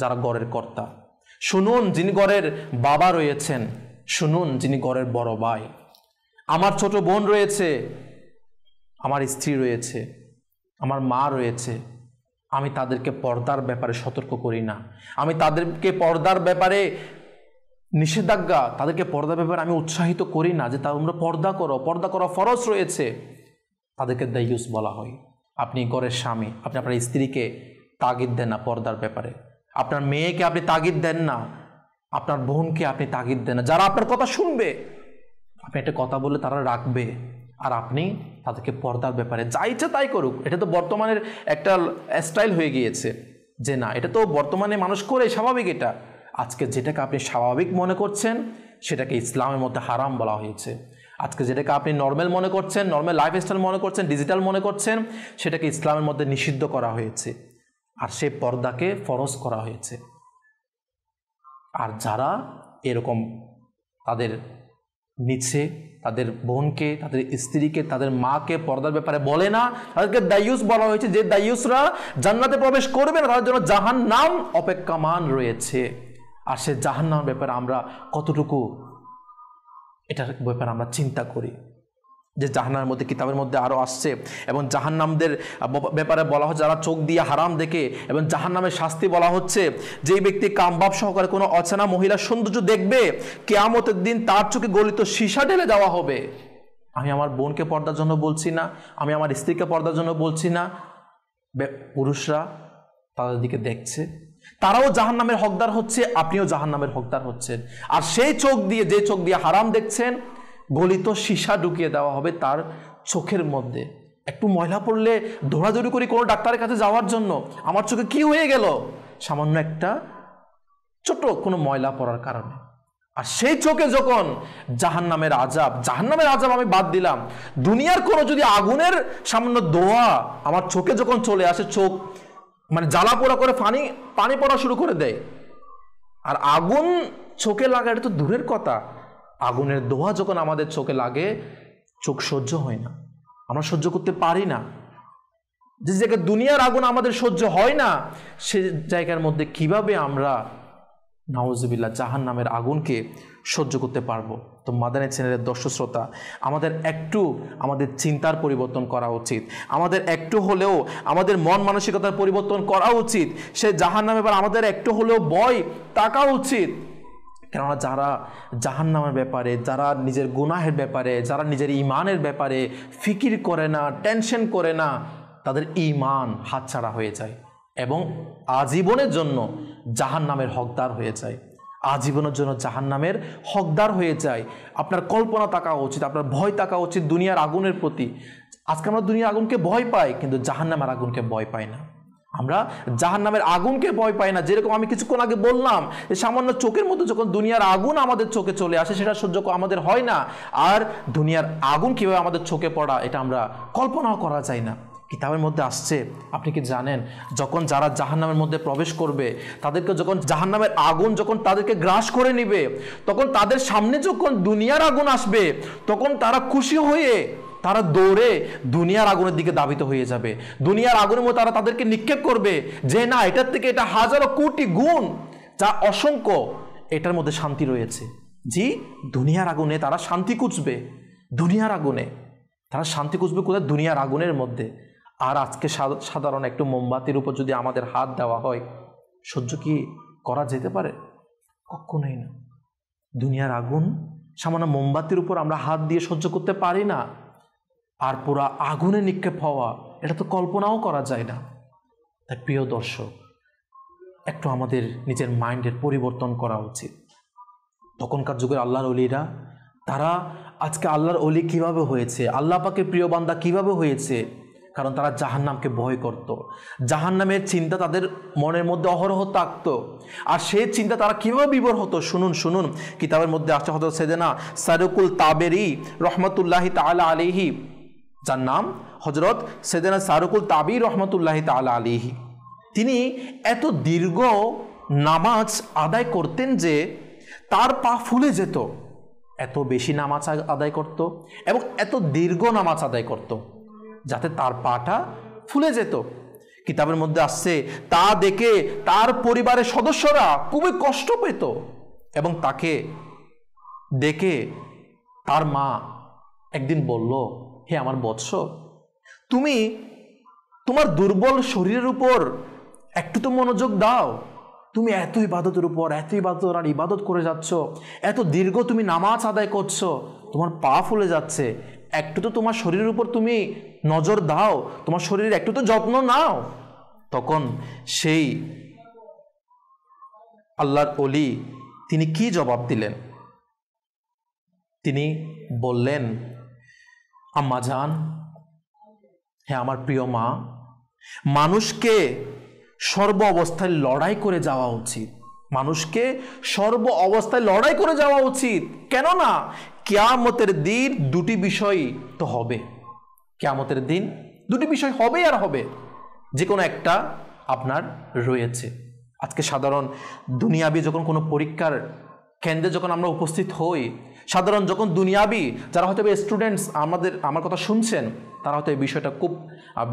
যারা গড়ের কর্তা শুনুন যিনি গড়ের বাবা রয়েছেন শুনুন যিনি ঘরের বড় ভাই আমার ছোট বোন রয়েছে আমার স্ত্রী রয়েছে আমার মা রয়েছে আমি তাদেরকে পর্দার ব্যাপারে সতর্ক করি না আমি তাদেরকে পর্দার ব্যাপারে নিষেধাজ্ঞা তাদেরকে পর্দার ব্যাপারে আমি উৎসাহিত করি না যে তোমরা পর্দা করো পর্দা করা ফরজ রয়েছে তাদেরকে দায়ুস বলা হয় আপনি ঘরের স্বামী আপনি আপনার স্ত্রীকে তাগিদ দেন না পর্দার ব্যাপারে আপনার মেয়েকে আপনি তাগিদ দেন না আপনার বোনকে আপনি তাগিদ দেন যারা আপনার কথা শুনবে আপনি একটা কথা বলে তারা রাখবে আর আপনি তাদেরকে পর্দার ব্যাপারে যা ইচ্ছে তাই করুক এটা তো বর্তমানের একটা স্টাইল হয়ে গিয়েছে যে না এটা তো বর্তমানে মানুষ করে স্বাভাবিক এটা আজকে যেটাকে আপনি স্বাভাবিক মনে করছেন সেটাকে ইসলামের মধ্যে হারাম বলা হয়েছে আজকে যেটাকে আপনি নর্মাল মনে করছেন নর্মাল লাইফস্টাইল মনে করছেন ডিজিটাল মনে করছেন সেটাকে ইসলামের মধ্যে নিষিদ্ধ করা হয়েছে আর সে পর্দাকে ফরজ করা হয়েছে আর যারা এরকম তাদের নিচে তাদের বোনকে তাদের স্ত্রীকে তাদের মাকে পর্দার ব্যাপারে বলে না তাদেরকে দায়ুস বলা হয়েছে যে দায়ুসরা জান্নাতে প্রবেশ করবে না তাদের জন্য জাহান নাম অপেক্ষামান রয়েছে আর সে জাহান নামের ব্যাপারে আমরা কতটুকু এটার ব্যাপারে আমরা চিন্তা করি যে জাহান্নার মধ্যে কিতাবের মধ্যে আরও আসছে এবং জাহান্নামদের ব্যাপারে বলা হচ্ছে যারা চোখ দিয়ে হারাম দেখে এবং জাহান্নামের শাস্তি বলা হচ্ছে যেই ব্যক্তি কামবাব সহকারে কোনো অচেনা মহিলার সৌন্দর্য দেখবে কেয়ামতের দিন তার চোখে গলিত সীসা ঢেলে দেওয়া হবে আমি আমার বোনকে পর্দার জন্য বলছি না আমি আমার স্ত্রীকে পর্দার জন্য বলছি না পুরুষরা তাদের দিকে দেখছে তারাও জাহান নামের হকদার হচ্ছে আপনিও জাহান নামের হকদার হচ্ছেন আর সেই চোখ দিয়ে যে চোখ দিয়ে হারাম দেখছেন গলিত সীসা ঢুকিয়ে দেওয়া হবে তার চোখের মধ্যে একটু ময়লা পড়লে দৌড়াদৌড়ি করি কোনো ডাক্তারের কাছে যাওয়ার জন্য আমার চোখে কি হয়ে গেল সামান্য একটা ছোট কোনো ময়লা পড়ার কারণে আর সেই চোখে যখন জাহান নামের আজাব জাহান নামের আজাব আমি বাদ দিলাম দুনিয়ার কোনো যদি আগুনের সামান্য দোয়া আমার চোখে যখন চলে আসে চোখ মানে জ্বালা পোড়া করে পানি পানি পড়া শুরু করে দেয় আর আগুন চোখে লাগাটা তো দূরের কথা আগুনের দোয়া যখন আমাদের চোখে লাগে চোখ সহ্য হয় না আমরা সহ্য করতে পারি না যে জায়গায় দুনিয়ার আগুন আমাদের সহ্য হয় না সে জায়গার মধ্যে কিভাবে আমরা নওয়াজবিল্লা জাহান নামের আগুনকে সহ্য করতে পারবো তো মাদানী চ্যানেলের দর্শক শ্রোতা আমাদের একটু আমাদের চিন্তার পরিবর্তন করা উচিত আমাদের একটু হলেও আমাদের মন মানসিকতার পরিবর্তন করা উচিত সে জাহান নামে আমাদের একটু হলেও বয় তাকা উচিত কেননা যারা জাহান্নামের ব্যাপারে যারা নিজের গুনাহের ব্যাপারে যারা নিজের ইমানের ব্যাপারে ফিকির করে না টেনশন করে না তাদের ইমান হাতছাড়া হয়ে যায় এবং আজীবনের জন্য জাহান্নামের হকদার হয়ে যায় আজীবনের জন্য জাহান্নামের হকদার হয়ে যায় আপনার কল্পনা থাকা উচিত আপনার ভয় থাকা উচিত দুনিয়ার আগুনের প্রতি আজকে আমরা দুনিয়ার আগুনকে ভয় পাই কিন্তু জাহান্নামের আগুনকে ভয় পাই না আমরা জাহান নামের আগুনকে ভয় পাই না যেরকম আমি কিছুক্ষণ আগে বললাম সামান্য চোখের মতো যখন দুনিয়ার আগুন আমাদের চোখে চলে আসে সেটা সহ্য আমাদের হয় না আর দুনিয়ার আগুন কীভাবে আমাদের চোখে পড়া এটা আমরা কল্পনাও করা যায় না কিতাবের মধ্যে আসছে আপনি কি জানেন যখন যারা জাহান্নামের মধ্যে প্রবেশ করবে তাদেরকে যখন জাহান্নামের আগুন যখন তাদেরকে গ্রাস করে নিবে তখন তাদের সামনে যখন দুনিয়ার আগুন আসবে তখন তারা খুশি হয়ে তারা দৌড়ে দুনিয়ার আগুনের দিকে দাবিত হয়ে যাবে দুনিয়ার আগুনের মতো তারা তাদেরকে নিক্ষেপ করবে যে না এটার থেকে এটা হাজারো কোটি গুণ যা অসংখ্য এটার মধ্যে শান্তি রয়েছে জি দুনিয়ার আগুনে তারা শান্তি কুচবে দুনিয়ার আগুনে তারা শান্তি কুচবে কোথায় দুনিয়ার আগুনের মধ্যে আর আজকে সাধারণ একটু মোমবাতির উপর যদি আমাদের হাত দেওয়া হয় সহ্য কি করা যেতে পারে কখনোই না দুনিয়ার আগুন সামান্য মোমবাতির উপর আমরা হাত দিয়ে সহ্য করতে পারি না আর পুরা আগুনে নিক্ষেপ হওয়া এটা তো কল্পনাও করা যায় না তাই প্রিয় দর্শক একটু আমাদের নিজের মাইন্ডের পরিবর্তন করা উচিত তখনকার যুগের আল্লাহর অলিরা তারা আজকে আল্লাহর অলি কিভাবে হয়েছে আল্লাহ পাকে প্রিয় বান্দা কিভাবে হয়েছে কারণ তারা জাহান্নামকে ভয় করত। জাহান্নামের চিন্তা তাদের মনের মধ্যে অহরহ থাকত আর সেই চিন্তা তারা কীভাবে বিবর হতো শুনুন শুনুন কিতাবের মধ্যে আসা হতো সেদেনা সারুকুল তাবেরি রহমতুল্লাহি তালা আলিহি যার নাম হজরত সেদেনা সারুকুল তাবির রহমতুল্লাহ তাল আলিহি তিনি এত দীর্ঘ নামাজ আদায় করতেন যে তার পা ফুলে যেত এত বেশি নামাজ আদায় করত এবং এত দীর্ঘ নামাজ আদায় করত যাতে তার পাটা ফুলে যেত কিতাবের মধ্যে আসছে তা দেখে তার পরিবারের সদস্যরা খুবই কষ্ট পেত এবং তাকে দেখে তার মা একদিন বলল হে আমার বৎস তুমি তোমার দুর্বল শরীরের উপর একটু তো মনোযোগ দাও তুমি এত ইবাদতের উপর এত ইবাদত আর ইবাদত করে যাচ্ছ এত দীর্ঘ তুমি নামাজ আদায় করছো তোমার পা ফুলে যাচ্ছে একটু তো তোমার শরীরের উপর তুমি নজর দাও তোমার শরীরের একটু তো যত্ন নাও তখন সেই আল্লাহর অলি তিনি কি জবাব দিলেন তিনি বললেন আম্মা জান হ্যাঁ আমার প্রিয় মা মানুষকে সর্ব অবস্থায় লড়াই করে যাওয়া উচিত মানুষকে সর্ব অবস্থায় লড়াই করে যাওয়া উচিত কেননা কেয়ামতের দিন দুটি বিষয় তো হবে কেয়ামতের দিন দুটি বিষয় হবে আর হবে যে কোনো একটা আপনার রয়েছে আজকে সাধারণ দুনিয়াবি যখন কোনো পরীক্ষার কেন্দ্রে যখন আমরা উপস্থিত হই সাধারণ যখন দুনিয়াবি যারা হয়তো স্টুডেন্টস আমাদের আমার কথা শুনছেন তারা হয়তো এই বিষয়টা খুব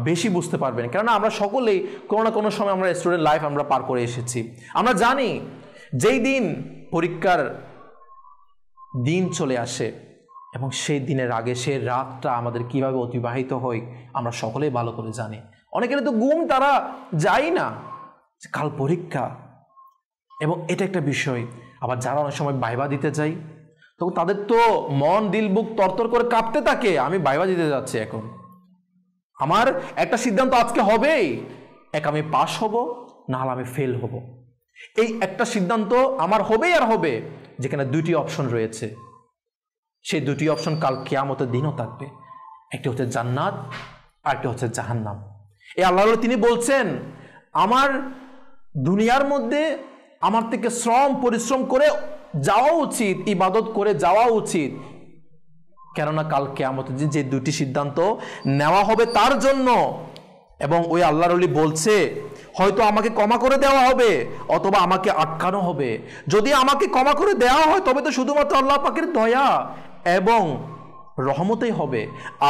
বেশি বুঝতে পারবেন কেননা আমরা সকলেই কোনো না কোনো সময় আমরা স্টুডেন্ট লাইফ আমরা পার করে এসেছি আমরা জানি যেই দিন পরীক্ষার দিন চলে আসে এবং সেই দিনের আগে সে রাতটা আমাদের কিভাবে অতিবাহিত হয় আমরা সকলেই ভালো করে জানি অনেকের তো গুম তারা যাই না কাল পরীক্ষা এবং এটা একটা বিষয় আবার যারা অনেক সময় বাইবা দিতে যায় তখন তাদের তো মন দিল বুক তরতর করে কাঁপতে থাকে আমি বাইবা দিতে যাচ্ছি এখন আমার একটা সিদ্ধান্ত আজকে হবেই এক আমি পাশ হব না আমি ফেল হব এই একটা সিদ্ধান্ত আমার হবেই আর হবে যেখানে দুটি অপশন রয়েছে সেই দুটি অপশন কাল কেয়ামতের দিনও থাকবে একটি হচ্ছে জান্নাত আর একটি হচ্ছে জাহান্নাম এই আল্লাহ তিনি বলছেন আমার দুনিয়ার মধ্যে আমার থেকে শ্রম পরিশ্রম করে যাওয়া উচিত ইবাদত করে যাওয়া উচিত কেননা কাল কেমত যে দুটি সিদ্ধান্ত নেওয়া হবে তার জন্য এবং ওই আল্লাহর আলী বলছে হয়তো আমাকে কমা করে দেওয়া হবে অথবা আমাকে আটকানো হবে যদি আমাকে কমা করে দেওয়া হয় তবে তো শুধুমাত্র আল্লাহ পাকের দয়া এবং রহমতেই হবে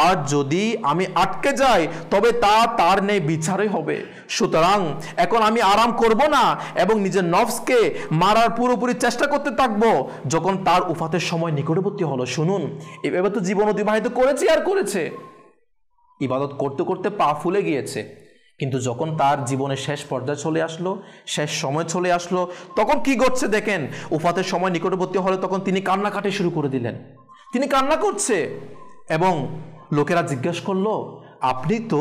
আর যদি আমি আটকে যাই তবে তা তার নেই বিচারই হবে সুতরাং এখন আমি আরাম করব না এবং নিজের নফসকে মারার পুরোপুরি চেষ্টা করতে থাকবো যখন তার উফাতের সময় নিকটবর্তী হলো শুনুন এভাবে তো জীবন অতিবাহিত করেছি আর করেছে ইবাদত করতে করতে পা ফুলে গিয়েছে কিন্তু যখন তার জীবনের শেষ পর্যায়ে চলে আসলো শেষ সময় চলে আসলো তখন কি করছে দেখেন উফাতের সময় নিকটবর্তী হলে তখন তিনি কান্নাকাটি শুরু করে দিলেন তিনি কান্না করছে এবং লোকেরা জিজ্ঞেস করলো আপনি তো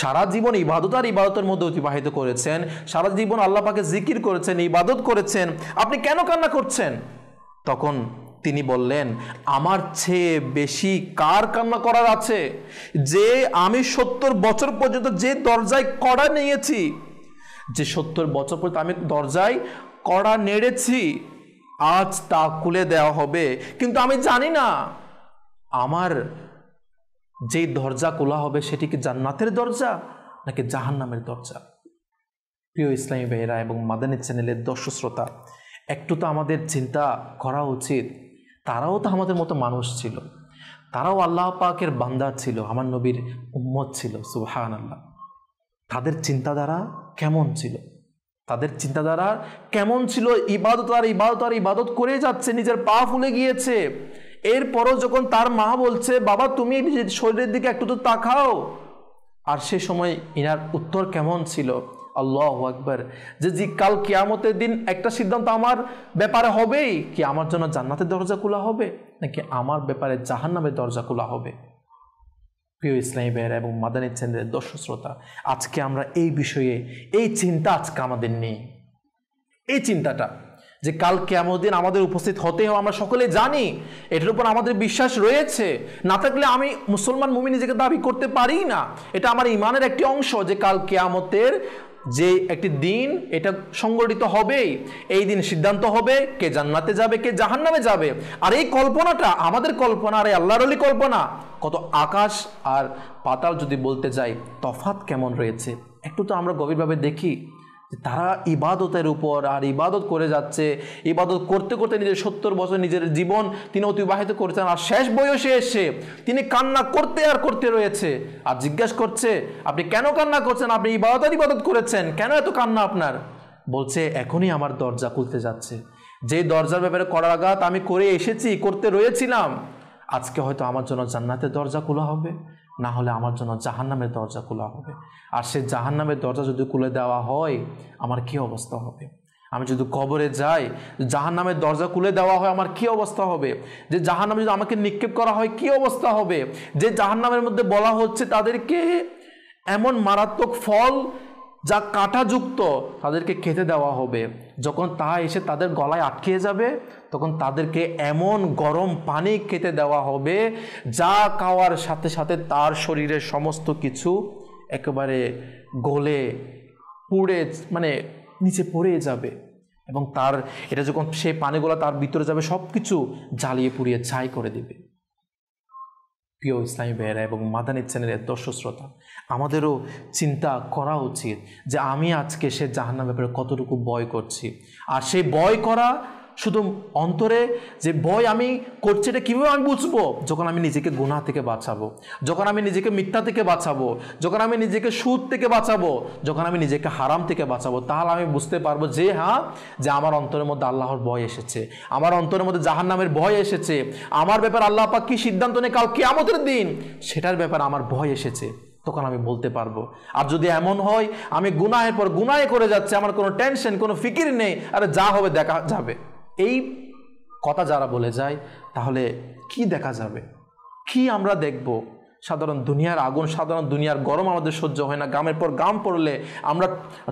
সারা জীবন ইবাদত আর ইবাদতের মধ্যে অতিবাহিত করেছেন সারা জীবন আল্লাপাকে জিকির করেছেন ইবাদত করেছেন আপনি কেন কান্না করছেন তখন তিনি বললেন আমার চেয়ে বেশি কার কান্না করার আছে যে আমি সত্তর বছর পর্যন্ত যে দরজায় কড়া নিয়েছি যে সত্তর বছর পর্যন্ত আমি দরজায় কড়া নেড়েছি আজ তা খুলে দেওয়া হবে কিন্তু আমি জানি না আমার যেই দরজা খোলা হবে সেটি কি জান্নাতের দরজা নাকি জাহান্নামের দরজা প্রিয় ইসলামী ভাইয়েরা এবং মাদানের চ্যানেলের দর্শক শ্রোতা একটু তো আমাদের চিন্তা করা উচিত তারাও তো আমাদের মতো মানুষ ছিল তারাও আল্লাহ পাকের বান্দা ছিল আমার নবীর উম্মত ছিল সুহান আল্লাহ তাদের চিন্তাধারা কেমন ছিল তাদের চিন্তাধারা কেমন ছিল ইবাদত আর ইবাদত আর ইবাদত করে যাচ্ছে নিজের পা ফুলে গিয়েছে এরপরও যখন তার মা বলছে বাবা তুমি শরীরের দিকে একটু তো তাকাও আর সে সময় ইনার উত্তর কেমন ছিল আল্লাহ আকবর যে জি কাল কিয়ামতের দিন একটা সিদ্ধান্ত আমার ব্যাপারে হবেই কি আমার জন্য জান্নাতের দরজা খোলা হবে নাকি আমার ব্যাপারে জাহান্নামের দরজা খোলা হবে প্রিয় ইসলামী ভাইয়েরা এবং মাদানী চ্যানেলের দর্শক শ্রোতা আজকে আমরা এই বিষয়ে এই চিন্তা আজকে আমাদের নেই এই চিন্তাটা যে কাল কেমন আমাদের উপস্থিত হতে হবে আমরা সকলে জানি এটার উপর আমাদের বিশ্বাস রয়েছে না থাকলে আমি মুসলমান মুমি নিজেকে দাবি করতে পারি না এটা আমার ইমানের একটি অংশ যে কাল কেয়ামতের যে একটি দিন এটা সংগঠিত হবেই এই দিন সিদ্ধান্ত হবে কে জান্নাতে যাবে কে জাহান্নামে যাবে আর এই কল্পনাটা আমাদের কল্পনা আর এই আল্লাহরলি কল্পনা কত আকাশ আর পাতাল যদি বলতে যাই তফাত কেমন রয়েছে একটু তো আমরা গভীরভাবে দেখি তারা ইবাদতের উপর আর ইবাদত করে যাচ্ছে ইবাদত করতে করতে নিজের সত্তর বছর নিজের জীবন তিনি অতিবাহিত করছেন আর শেষ বয়সে এসে তিনি কান্না করতে আর করতে রয়েছে আর জিজ্ঞেস করছে আপনি কেন কান্না করছেন আপনি ইবাদত আর ইবাদত করেছেন কেন এত কান্না আপনার বলছে এখনই আমার দরজা খুলতে যাচ্ছে যে দরজার ব্যাপারে আঘাত আমি করে এসেছি করতে রয়েছিলাম আজকে হয়তো আমার জন্য জান্নাতের দরজা খোলা হবে না হলে আমার জন্য জাহান নামের দরজা খোলা হবে আর সে জাহান নামের দরজা যদি খুলে দেওয়া হয় আমার কি অবস্থা হবে আমি যদি কবরে যাই জাহান নামের দরজা খুলে দেওয়া হয় আমার কি অবস্থা হবে যে জাহান নামে যদি আমাকে নিক্ষেপ করা হয় কি অবস্থা হবে যে জাহান নামের মধ্যে বলা হচ্ছে তাদেরকে এমন মারাত্মক ফল যা কাঁটাযুক্ত তাদেরকে খেতে দেওয়া হবে যখন তা এসে তাদের গলায় আটকে যাবে তখন তাদেরকে এমন গরম পানি খেতে দেওয়া হবে যা খাওয়ার সাথে সাথে তার শরীরের সমস্ত কিছু একেবারে গলে পুড়ে মানে নিচে পড়ে যাবে এবং তার এটা যখন সে পানিগুলো তার ভিতরে যাবে সব কিছু জ্বালিয়ে পুড়িয়ে ছাই করে দেবে প্রিয় ইসলামী ভাইয়েরা এবং মাদানী চ্যানেলের দর্শক শ্রোতা আমাদেরও চিন্তা করা উচিত যে আমি আজকে সে জাহান্নার ব্যাপারে কতটুকু বয় করছি আর সেই বয় করা শুধু অন্তরে যে ভয় আমি করছি এটা কীভাবে আমি বুঝবো যখন আমি নিজেকে গুণা থেকে বাঁচাবো যখন আমি নিজেকে মিথ্যা থেকে বাঁচাবো যখন আমি নিজেকে সুদ থেকে বাঁচাবো যখন আমি নিজেকে হারাম থেকে বাঁচাবো তাহলে আমি বুঝতে পারবো যে হ্যাঁ যে আমার অন্তরের মধ্যে আল্লাহর ভয় এসেছে আমার অন্তরের মধ্যে জাহান নামের ভয় এসেছে আমার ব্যাপার আল্লাহ পাক কী সিদ্ধান্ত নেই কাল কেয়ামতের দিন সেটার ব্যাপার আমার ভয় এসেছে তখন আমি বলতে পারবো আর যদি এমন হয় আমি গুনাহের পর গুনায় করে যাচ্ছে আমার কোনো টেনশন কোনো ফিকির নেই আরে যা হবে দেখা যাবে এই কথা যারা বলে যায় তাহলে কি দেখা যাবে কি আমরা দেখব সাধারণ দুনিয়ার আগুন সাধারণ দুনিয়ার গরম আমাদের সহ্য হয় না গামের পর গাম পড়লে আমরা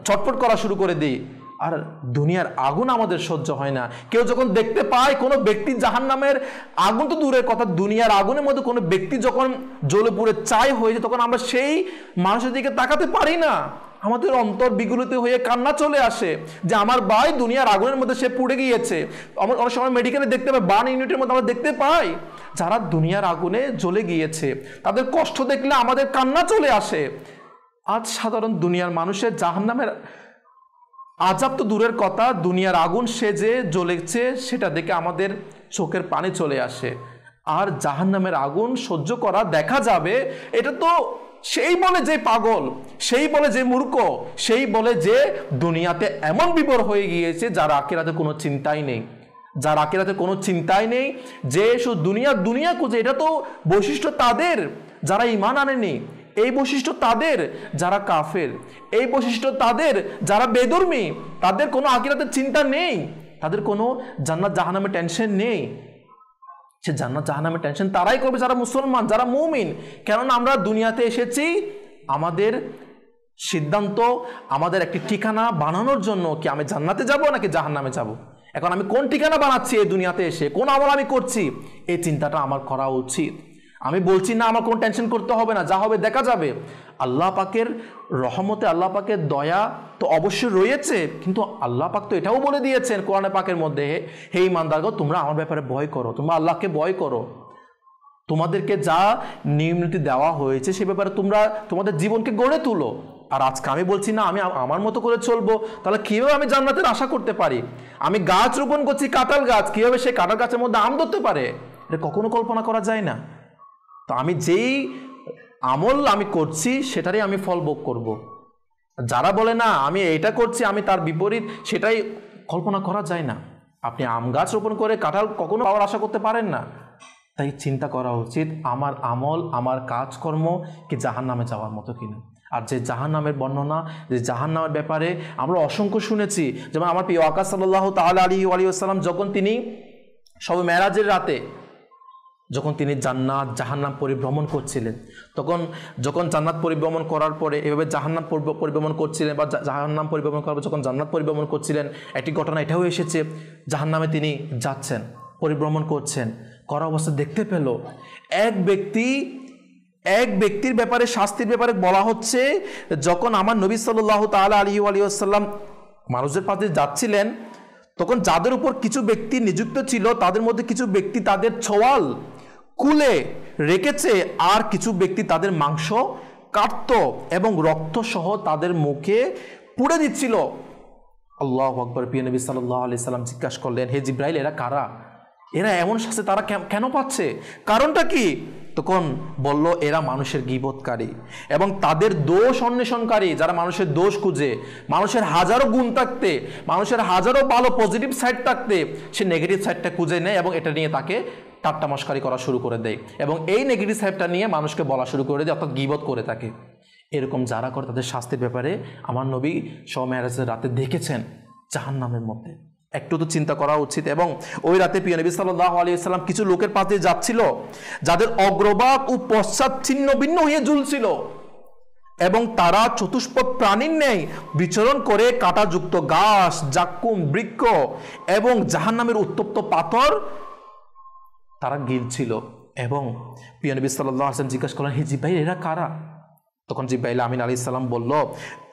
ছটফট করা শুরু করে দিই আর দুনিয়ার আগুন আমাদের সহ্য হয় না কেউ যখন দেখতে পায় কোনো ব্যক্তি জাহান নামের আগুন তো দূরের কথা দুনিয়ার আগুনের মধ্যে কোনো ব্যক্তি যখন জ্বলে পুড়ে চাই হয়ে যায় তখন আমরা সেই মানুষের দিকে তাকাতে পারি না আমাদের অন্তর বিগলিত হয়ে কান্না চলে আসে যে আমার ভাই দুনিয়ার আগুনের মধ্যে সে পুড়ে গিয়েছে আমার অনেক সময় মেডিকেলে দেখতে পাই বান ইউনিটের মধ্যে আমরা দেখতে পাই যারা দুনিয়ার আগুনে জ্বলে গিয়েছে তাদের কষ্ট দেখলে আমাদের কান্না চলে আসে আজ সাধারণ দুনিয়ার মানুষের জাহান্নামের আজাব তো দূরের কথা দুনিয়ার আগুন সেজে জ্বলেছে সেটা দেখে আমাদের চোখের পানি চলে আসে আর জাহান্নামের আগুন সহ্য করা দেখা যাবে এটা তো সেই বলে যে পাগল সেই বলে যে মূর্খ সেই বলে যে দুনিয়াতে এমন বিবর হয়ে গিয়েছে যার আখেরাতে কোনো চিন্তাই নেই যার আখেরাতে কোনো চিন্তাই নেই যে শুধু দুনিয়া দুনিয়া খুঁজে এটা তো বৈশিষ্ট্য তাদের যারা ইমান আনেনি এই বৈশিষ্ট্য তাদের যারা কাফের এই বৈশিষ্ট্য তাদের যারা বেদর্মী তাদের কোনো আকিরাতের চিন্তা নেই তাদের কোনো জান্নাত জাহানামে টেনশন নেই সে জান্নাত জাহানামের টেনশন তারাই করবে যারা মুসলমান যারা মুমিন কেননা আমরা দুনিয়াতে এসেছি আমাদের সিদ্ধান্ত আমাদের একটি ঠিকানা বানানোর জন্য কি আমি জান্নাতে যাব নাকি জাহান্নামে যাব। এখন আমি কোন ঠিকানা বানাচ্ছি এই দুনিয়াতে এসে কোন আমল আমি করছি এই চিন্তাটা আমার করা উচিত আমি বলছি না আমার কোনো টেনশন করতে হবে না যা হবে দেখা যাবে আল্লাহ পাকের রহমতে আল্লাহ পাকের দয়া তো অবশ্যই রয়েছে কিন্তু আল্লাহ পাক তো এটাও বলে দিয়েছেন কোরআনে পাকের মধ্যে হে ইমানদারগ তোমরা আমার ব্যাপারে ভয় করো তোমরা আল্লাহকে ভয় করো তোমাদেরকে যা নিয়মনীতি দেওয়া হয়েছে সে ব্যাপারে তোমরা তোমাদের জীবনকে গড়ে তুলো আর আজকে আমি বলছি না আমি আমার মতো করে চলবো তাহলে কীভাবে আমি জান্নাতের আশা করতে পারি আমি গাছ রোপণ করছি কাঁঠাল গাছ কীভাবে সেই কাঁঠাল গাছের মধ্যে আম ধরতে পারে এটা কখনো কল্পনা করা যায় না তো আমি যেই আমল আমি করছি সেটারই আমি ফল ভোগ করব। যারা বলে না আমি এটা করছি আমি তার বিপরীত সেটাই কল্পনা করা যায় না আপনি আম গাছ রোপণ করে কাঁঠাল কখনো পাওয়ার আশা করতে পারেন না তাই চিন্তা করা উচিত আমার আমল আমার কাজকর্ম কি জাহান নামে যাওয়ার মতো কিনা আর যে জাহান নামের বর্ণনা যে জাহান নামের ব্যাপারে আমরা অসংখ্য শুনেছি যেমন আমার প্রিয় আকাশ সাল্লাহ তাহলে আলী আলী আসসালাম যখন তিনি সব মেরাজের রাতে যখন তিনি জান্নাত জাহান্নাম পরিভ্রমণ করছিলেন তখন যখন জান্নাত পরিভ্রমণ করার পরে এভাবে জাহান্নাম পরিভ্রমণ করছিলেন বা জাহান্নাম পরিভ্রমণ করার পর যখন জান্নাত পরিভ্রমণ করছিলেন একটি ঘটনা এটাও এসেছে জাহান্নামে তিনি যাচ্ছেন পরিভ্রমণ করছেন করা অবস্থা দেখতে পেল এক ব্যক্তি এক ব্যক্তির ব্যাপারে শাস্তির ব্যাপারে বলা হচ্ছে যখন আমার নবী সাল্লাহ তাল আলী আলিয়াল্লাম মানুষের পাশে যাচ্ছিলেন তখন যাদের উপর কিছু ব্যক্তি নিযুক্ত ছিল তাদের মধ্যে কিছু ব্যক্তি তাদের ছোয়াল কুলে রেখেছে আর কিছু ব্যক্তি তাদের মাংস কাটত এবং রক্তসহ তাদের মুখে পুড়ে দিচ্ছিল আল্লাহ আকবর পিয়া নবী সাল্লাহ আলি সাল্লাম জিজ্ঞাসা করলেন হে জিব্রাইল এরা কারা এরা এমন শাস্তি তারা কেন পাচ্ছে কারণটা কি তখন বলল এরা মানুষের গিবৎকারী এবং তাদের দোষ অন্বেষণকারী যারা মানুষের দোষ খুঁজে মানুষের হাজারো গুণ থাকতে মানুষের হাজারো ভালো পজিটিভ সাইড থাকতে সে নেগেটিভ সাইডটা খুঁজে নেয় এবং এটা নিয়ে তাকে ঠাট্টা করা শুরু করে দেয় এবং এই নেগেটিভ সাহেবটা নিয়ে মানুষকে বলা শুরু করে দেয় অর্থাৎ গিবত করে থাকে এরকম যারা করে তাদের শাস্তির ব্যাপারে আমার নবী সমেরাজের রাতে দেখেছেন জাহান নামের মধ্যে একটু তো চিন্তা করা উচিত এবং ওই রাতে প্রিয় নবী সাল্লাহ আলিয়াল্লাম কিছু লোকের পাশে যাচ্ছিল যাদের অগ্রবাক ও পশ্চাৎ ছিন্ন ভিন্ন হয়ে ঝুলছিল এবং তারা চতুষ্পদ প্রাণীর ন্যায় বিচরণ করে কাঁটাযুক্ত ঘাস জাক্কুম বৃক্ষ এবং জাহান্নামের উত্তপ্ত পাথর তারা ছিল এবং পিয়নবী সাল্লাহ আসলাম জিজ্ঞাসা করলেন হে ভাই এরা কারা তখন জিব্বাইল আমিন আলী ইসলাম বলল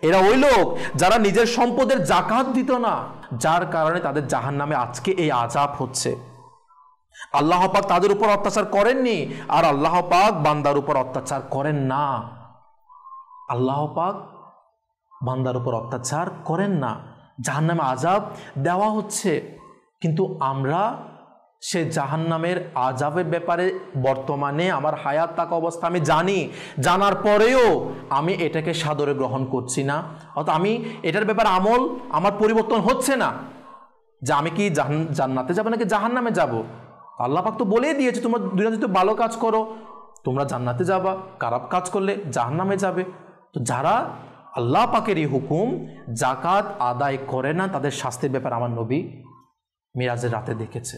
এরা ওই লোক যারা নিজের সম্পদের জাকাত দিত না যার কারণে তাদের জাহান নামে আজকে এই আজাব হচ্ছে আল্লাহ পাক তাদের উপর অত্যাচার করেননি আর আল্লাহ পাক বান্দার উপর অত্যাচার করেন না আল্লাহ পাক বান্দার উপর অত্যাচার করেন না জাহান নামে আজাব দেওয়া হচ্ছে কিন্তু আমরা সে জাহান্নামের আজাবের ব্যাপারে বর্তমানে আমার হায়াত তাক অবস্থা আমি জানি জানার পরেও আমি এটাকে সাদরে গ্রহণ করছি না অর্থাৎ আমি এটার ব্যাপারে আমল আমার পরিবর্তন হচ্ছে না যে আমি কি জাহান জান্নাতে যাবো নাকি জাহান্নামে যাবো আল্লাপাক তো বলেই দিয়েছে তোমরা দুজন যদি ভালো কাজ করো তোমরা জান্নাতে যাবা খারাপ কাজ করলে জাহান্নামে যাবে তো যারা আল্লাহ পাকের এই হুকুম জাকাত আদায় করে না তাদের শাস্তির ব্যাপার আমার নবী মিরাজের রাতে দেখেছে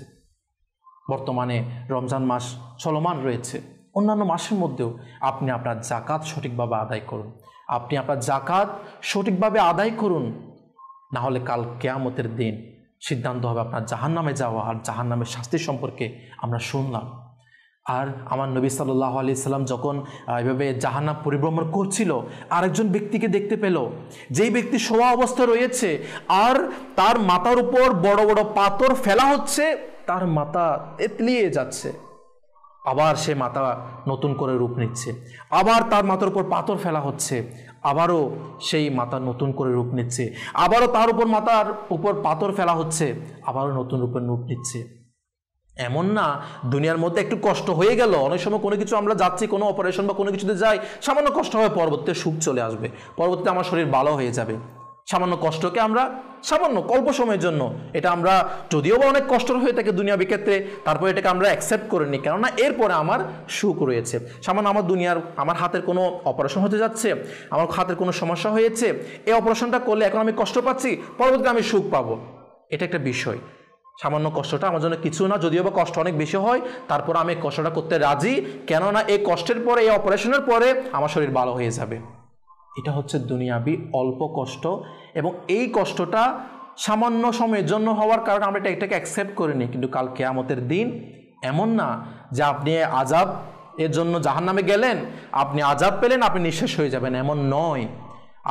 বর্তমানে রমজান মাস চলমান রয়েছে অন্যান্য মাসের মধ্যেও আপনি আপনার জাকাত সঠিকভাবে আদায় করুন আপনি আপনার জাকাত সঠিকভাবে আদায় করুন না হলে কাল কেয়ামতের দিন সিদ্ধান্ত হবে আপনার জাহান নামে যাওয়া আর জাহান নামের শাস্তি সম্পর্কে আমরা শুনলাম আর আমার নবী সাল্লাহ আলি সাল্লাম যখন এভাবে জাহান্নাম পরিভ্রমণ করছিল আরেকজন ব্যক্তিকে দেখতে পেল যেই ব্যক্তি শোয়া অবস্থা রয়েছে আর তার মাথার উপর বড় বড় পাথর ফেলা হচ্ছে তার মাথা তেতলিয়ে যাচ্ছে আবার সে মাথা নতুন করে রূপ নিচ্ছে আবার তার মাথার উপর পাথর ফেলা হচ্ছে আবারও সেই মাথা নতুন করে রূপ নিচ্ছে আবারও তার উপর মাথার উপর পাথর ফেলা হচ্ছে আবারও নতুন রূপে রূপ নিচ্ছে এমন না দুনিয়ার মধ্যে একটু কষ্ট হয়ে গেল অনেক সময় কোনো কিছু আমরা যাচ্ছি কোনো অপারেশন বা কোনো কিছুতে যাই সামান্য কষ্ট হবে পরবর্তীতে সুখ চলে আসবে পরবর্তীতে আমার শরীর ভালো হয়ে যাবে সামান্য কষ্টকে আমরা সামান্য অল্প সময়ের জন্য এটা আমরা যদিও বা অনেক কষ্ট হয়ে থাকে দুনিয়া বিক্ষেত্রে তারপর এটাকে আমরা অ্যাকসেপ্ট করে নিই কেননা এরপরে আমার সুখ রয়েছে সামান্য আমার দুনিয়ার আমার হাতের কোনো অপারেশন হতে যাচ্ছে আমার হাতের কোনো সমস্যা হয়েছে এই অপারেশনটা করলে এখন আমি কষ্ট পাচ্ছি পরবর্তীতে আমি সুখ পাবো এটা একটা বিষয় সামান্য কষ্টটা আমার জন্য কিছু না যদিও বা কষ্ট অনেক বেশি হয় তারপর আমি কষ্টটা করতে রাজি কেননা এই কষ্টের পরে এই অপারেশনের পরে আমার শরীর ভালো হয়ে যাবে এটা হচ্ছে দুনিয়াবি অল্প কষ্ট এবং এই কষ্টটা সামান্য সময়ের জন্য হওয়ার কারণে আমরা এটা এটাকে অ্যাকসেপ্ট করে নিই কিন্তু কাল কেয়ামতের দিন এমন না যে আপনি আজাব এর জন্য জাহান নামে গেলেন আপনি আজাব পেলেন আপনি নিঃশেষ হয়ে যাবেন এমন নয়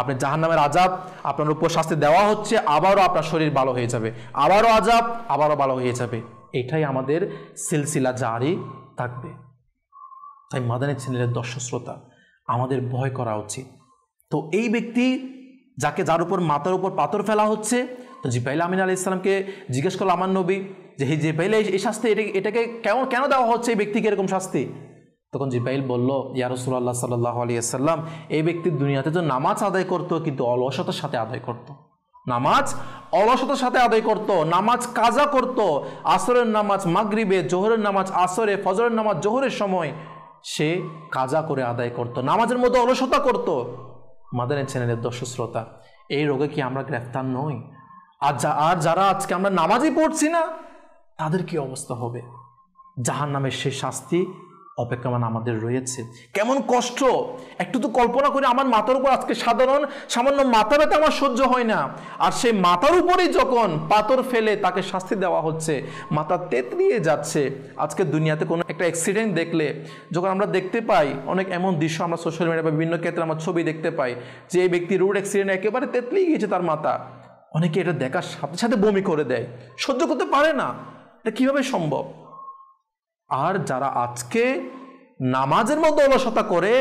আপনি জাহান নামের আজাব আপনার উপর শাস্তি দেওয়া হচ্ছে আবারও আপনার শরীর ভালো হয়ে যাবে আবারও আজাব আবারও ভালো হয়ে যাবে এটাই আমাদের সিলসিলা জারি থাকবে তাই মাদানের ছেলের দর্শক শ্রোতা আমাদের ভয় করা উচিত তো এই ব্যক্তি যাকে যার উপর মাথার উপর পাথর ফেলা হচ্ছে তো জিব্রাইল আমিন আলি ইসলামকে জিজ্ঞেস করলো আমার নবী যে হে জিপাইলে এই শাস্তি এটাকে এটাকে কেমন কেন দেওয়া হচ্ছে এই ব্যক্তিকে এরকম শাস্তি তখন জিব্রাইল বললো ইয়ারসুল্লাহ সাল্লাহ আলিয়াল্লাম এই ব্যক্তি দুনিয়াতে তো নামাজ আদায় করতো কিন্তু অলসতার সাথে আদায় করত। নামাজ অলসতার সাথে আদায় করত। নামাজ কাজা করত। আসরের নামাজ মাগরিবে জোহরের নামাজ আসরে ফজরের নামাজ জোহরের সময় সে কাজা করে আদায় করত। নামাজের মধ্যে অলসতা করত। মাদানের চ্যানেলের দর্শক শ্রোতা এই রোগে কি আমরা গ্রেফতার নই আর যা আর যারা আজকে আমরা নামাজই পড়ছি না তাদের কি অবস্থা হবে জাহান নামের সে শাস্তি অপেক্ষমান আমাদের রয়েছে কেমন কষ্ট একটু তো কল্পনা করে আমার মাথার উপর আজকে সাধারণ সামান্য মাথা ব্যথা আমার সহ্য হয় না আর সেই মাথার উপরেই যখন পাথর ফেলে তাকে শাস্তি দেওয়া হচ্ছে মাথা তেতলিয়ে যাচ্ছে আজকে দুনিয়াতে কোনো একটা অ্যাক্সিডেন্ট দেখলে যখন আমরা দেখতে পাই অনেক এমন দৃশ্য আমরা সোশ্যাল মিডিয়া বা বিভিন্ন ক্ষেত্রে আমার ছবি দেখতে পাই যে এই ব্যক্তি রোড অ্যাক্সিডেন্ট একেবারে তেতলিয়ে গিয়েছে তার মাথা অনেকে এটা দেখার সাথে সাথে বমি করে দেয় সহ্য করতে পারে না এটা কীভাবে সম্ভব আর যারা আজকে নামাজের মধ্যে অলসতা করে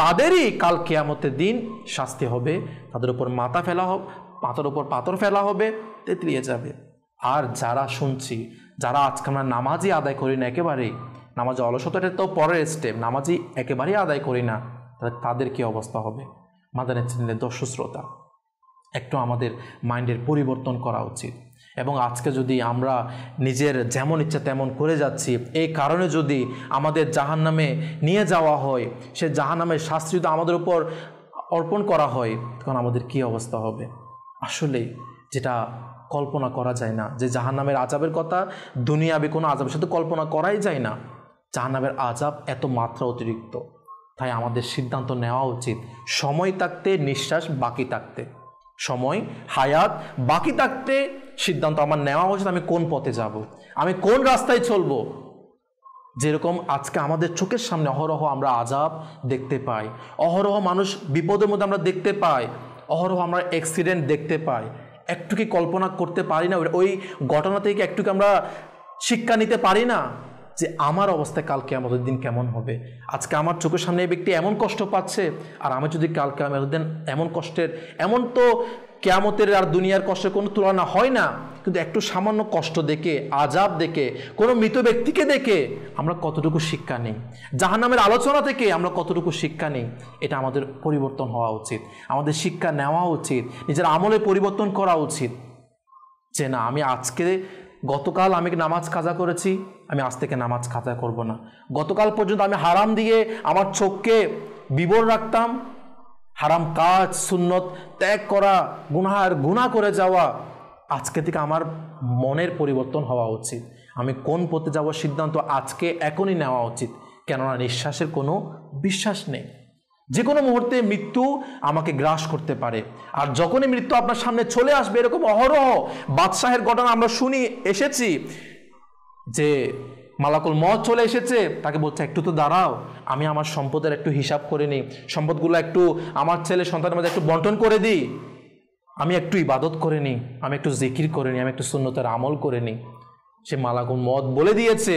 তাদেরই কাল কেয়ামতের দিন শাস্তি হবে তাদের উপর মাথা ফেলা হবে পাথর উপর পাথর ফেলা হবে তেতলিয়ে যাবে আর যারা শুনছি যারা আজকে আমরা নামাজই আদায় করি না একেবারেই নামাজে অলসতাটা তো পরের স্টেপ নামাজই একেবারেই আদায় করি না তাহলে তাদের কী অবস্থা হবে মাদানের চ্যানেলের দর্শ্রোতা একটু আমাদের মাইন্ডের পরিবর্তন করা উচিত এবং আজকে যদি আমরা নিজের যেমন ইচ্ছা তেমন করে যাচ্ছি এই কারণে যদি আমাদের জাহান নামে নিয়ে যাওয়া হয় সে জাহান নামের শাস্তি যদি আমাদের উপর অর্পণ করা হয় তখন আমাদের কি অবস্থা হবে আসলে যেটা কল্পনা করা যায় না যে জাহান নামের আজাবের কথা দুনিয়াবে কোনো আজাবের সাথে কল্পনা করাই যায় না জাহান নামের আজাব এত মাত্রা অতিরিক্ত তাই আমাদের সিদ্ধান্ত নেওয়া উচিত সময় থাকতে নিঃশ্বাস বাকি থাকতে সময় হায়াত বাকি থাকতে সিদ্ধান্ত আমার নেওয়া উচিত আমি কোন পথে যাব। আমি কোন রাস্তায় চলব যেরকম আজকে আমাদের চোখের সামনে অহরহ আমরা আজাব দেখতে পাই অহরহ মানুষ বিপদের মধ্যে আমরা দেখতে পাই অহরহ আমরা অ্যাক্সিডেন্ট দেখতে পাই একটু কি কল্পনা করতে পারি না ওই ঘটনা থেকে একটু আমরা শিক্ষা নিতে পারি না যে আমার অবস্থায় কালকে আমাদের দিন কেমন হবে আজকে আমার চোখের সামনে এই ব্যক্তি এমন কষ্ট পাচ্ছে আর আমি যদি কালকে আমাদের দিন এমন কষ্টের এমন তো কেয়ামতের আর দুনিয়ার কষ্টের কোনো তুলনা হয় না কিন্তু একটু সামান্য কষ্ট দেখে আজাব দেখে কোনো মৃত ব্যক্তিকে দেখে আমরা কতটুকু শিক্ষা নেই জাহান্নামের আলোচনা থেকে আমরা কতটুকু শিক্ষা নেই এটা আমাদের পরিবর্তন হওয়া উচিত আমাদের শিক্ষা নেওয়া উচিত নিজের আমলে পরিবর্তন করা উচিত যে না আমি আজকে গতকাল আমি নামাজ কাজা করেছি আমি আজ থেকে নামাজ কাজা করব না গতকাল পর্যন্ত আমি হারাম দিয়ে আমার চোখকে বিবর রাখতাম হারাম কাজ সুন্নত ত্যাগ করা গুনাহার গুণা করে যাওয়া আজকে থেকে আমার মনের পরিবর্তন হওয়া উচিত আমি কোন পথে যাব সিদ্ধান্ত আজকে এখনই নেওয়া উচিত কেননা নিঃশ্বাসের কোনো বিশ্বাস নেই যে কোনো মুহূর্তে মৃত্যু আমাকে গ্রাস করতে পারে আর যখনই মৃত্যু আপনার সামনে চলে আসবে এরকম অহরহ বাদশাহের ঘটনা আমরা শুনি এসেছি যে মালাকুল মত চলে এসেছে তাকে বলছে একটু তো দাঁড়াও আমি আমার সম্পদের একটু হিসাব করে নিই সম্পদগুলো একটু আমার ছেলে সন্তানের মধ্যে একটু বন্টন করে দিই আমি একটু ইবাদত করে নিই আমি একটু জিকির করে নিই আমি একটু শূন্যতার আমল করে নিই সে মালাকুল মত বলে দিয়েছে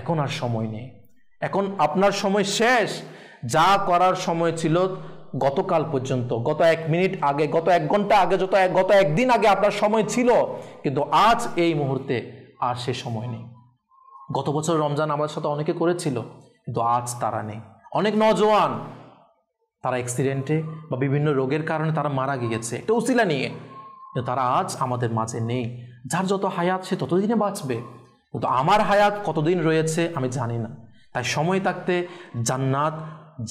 এখন আর সময় নেই এখন আপনার সময় শেষ যা করার সময় ছিল গতকাল পর্যন্ত গত এক মিনিট আগে গত এক ঘন্টা আগে যত গত একদিন আগে আপনার সময় ছিল কিন্তু আজ এই মুহূর্তে আর সে সময় নেই গত বছর রমজান আমার সাথে অনেকে করেছিল কিন্তু আজ তারা নেই অনেক নজওয়ান তারা অ্যাক্সিডেন্টে বা বিভিন্ন রোগের কারণে তারা মারা গিয়েছে একটা উসিলা নিয়ে তারা আজ আমাদের মাঝে নেই যার যত হায়াত সে ততদিনে বাঁচবে কিন্তু আমার হায়াত কতদিন রয়েছে আমি জানি না তাই সময় থাকতে জান্নাত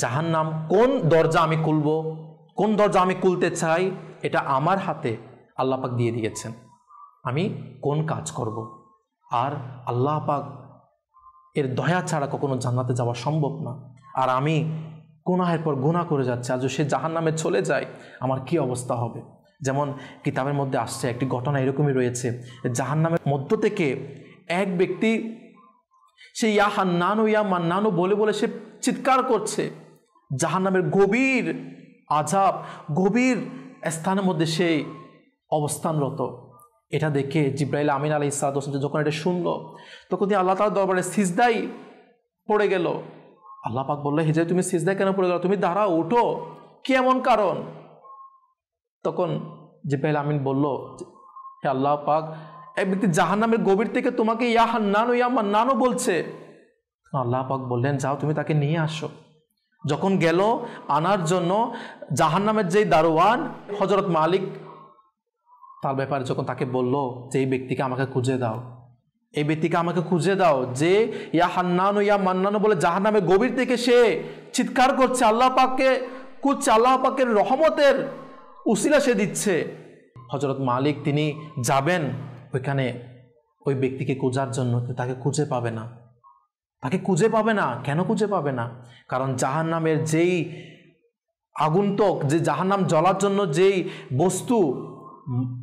জাহান্নাম কোন দরজা আমি খুলব কোন দরজা আমি খুলতে চাই এটা আমার হাতে আল্লাপাক দিয়ে দিয়েছেন আমি কোন কাজ করব আর আল্লাহ পাক এর দয়া ছাড়া কখনো জান্নাতে যাওয়া সম্ভব না আর আমি গুনাহের পর গুণা করে যাচ্ছি আজ সে জাহান নামে চলে যায় আমার কি অবস্থা হবে যেমন কিতাবের মধ্যে আসছে একটি ঘটনা এরকমই রয়েছে জাহান নামের মধ্য থেকে এক ব্যক্তি সে ইয়া হান্নানো ইয়া মান্নানো বলে বলে সে চিৎকার করছে জাহান নামের গভীর আজাব গভীর স্থানের মধ্যে সেই অবস্থানরত এটা দেখে জিব্রাইল আমিন আলী ইসালাম যখন এটা শুনলো তখন তিনি আল্লাহ তালার দরবারে সিজদাই পড়ে গেল আল্লাহ পাক বললো হেজে তুমি সিজদাই কেন পড়ে গেল তুমি দাঁড়া উঠো কেমন কারণ তখন জিব্রাইল আমিন বলল হে আল্লাহ পাক এক ব্যক্তি জাহান্নামের গভীর থেকে তোমাকে ইয়া নানো ইয়া নানো বলছে আল্লাহ পাক বললেন যাও তুমি তাকে নিয়ে আসো যখন গেল আনার জন্য জাহান্নামের যেই দারোয়ান হজরত মালিক তার ব্যাপারে যখন তাকে বলল যে এই ব্যক্তিকে আমাকে খুঁজে দাও এই ব্যক্তিকে আমাকে খুঁজে দাও যে ইয়া হান্নানো ইয়া মান্নানো বলে যাহার নামে গভীর থেকে সে চিৎকার করছে আল্লাহ পাককে কুচ্ছে আল্লাহ পাকের রহমতের উসিলা সে দিচ্ছে হজরত মালিক তিনি যাবেন ওইখানে ওই ব্যক্তিকে খোঁজার জন্য তাকে খুঁজে পাবে না তাকে খুঁজে পাবে না কেন খুঁজে পাবে না কারণ জাহান নামের যেই আগুন্তক যে জাহান্নাম জ্বলার জন্য যেই বস্তু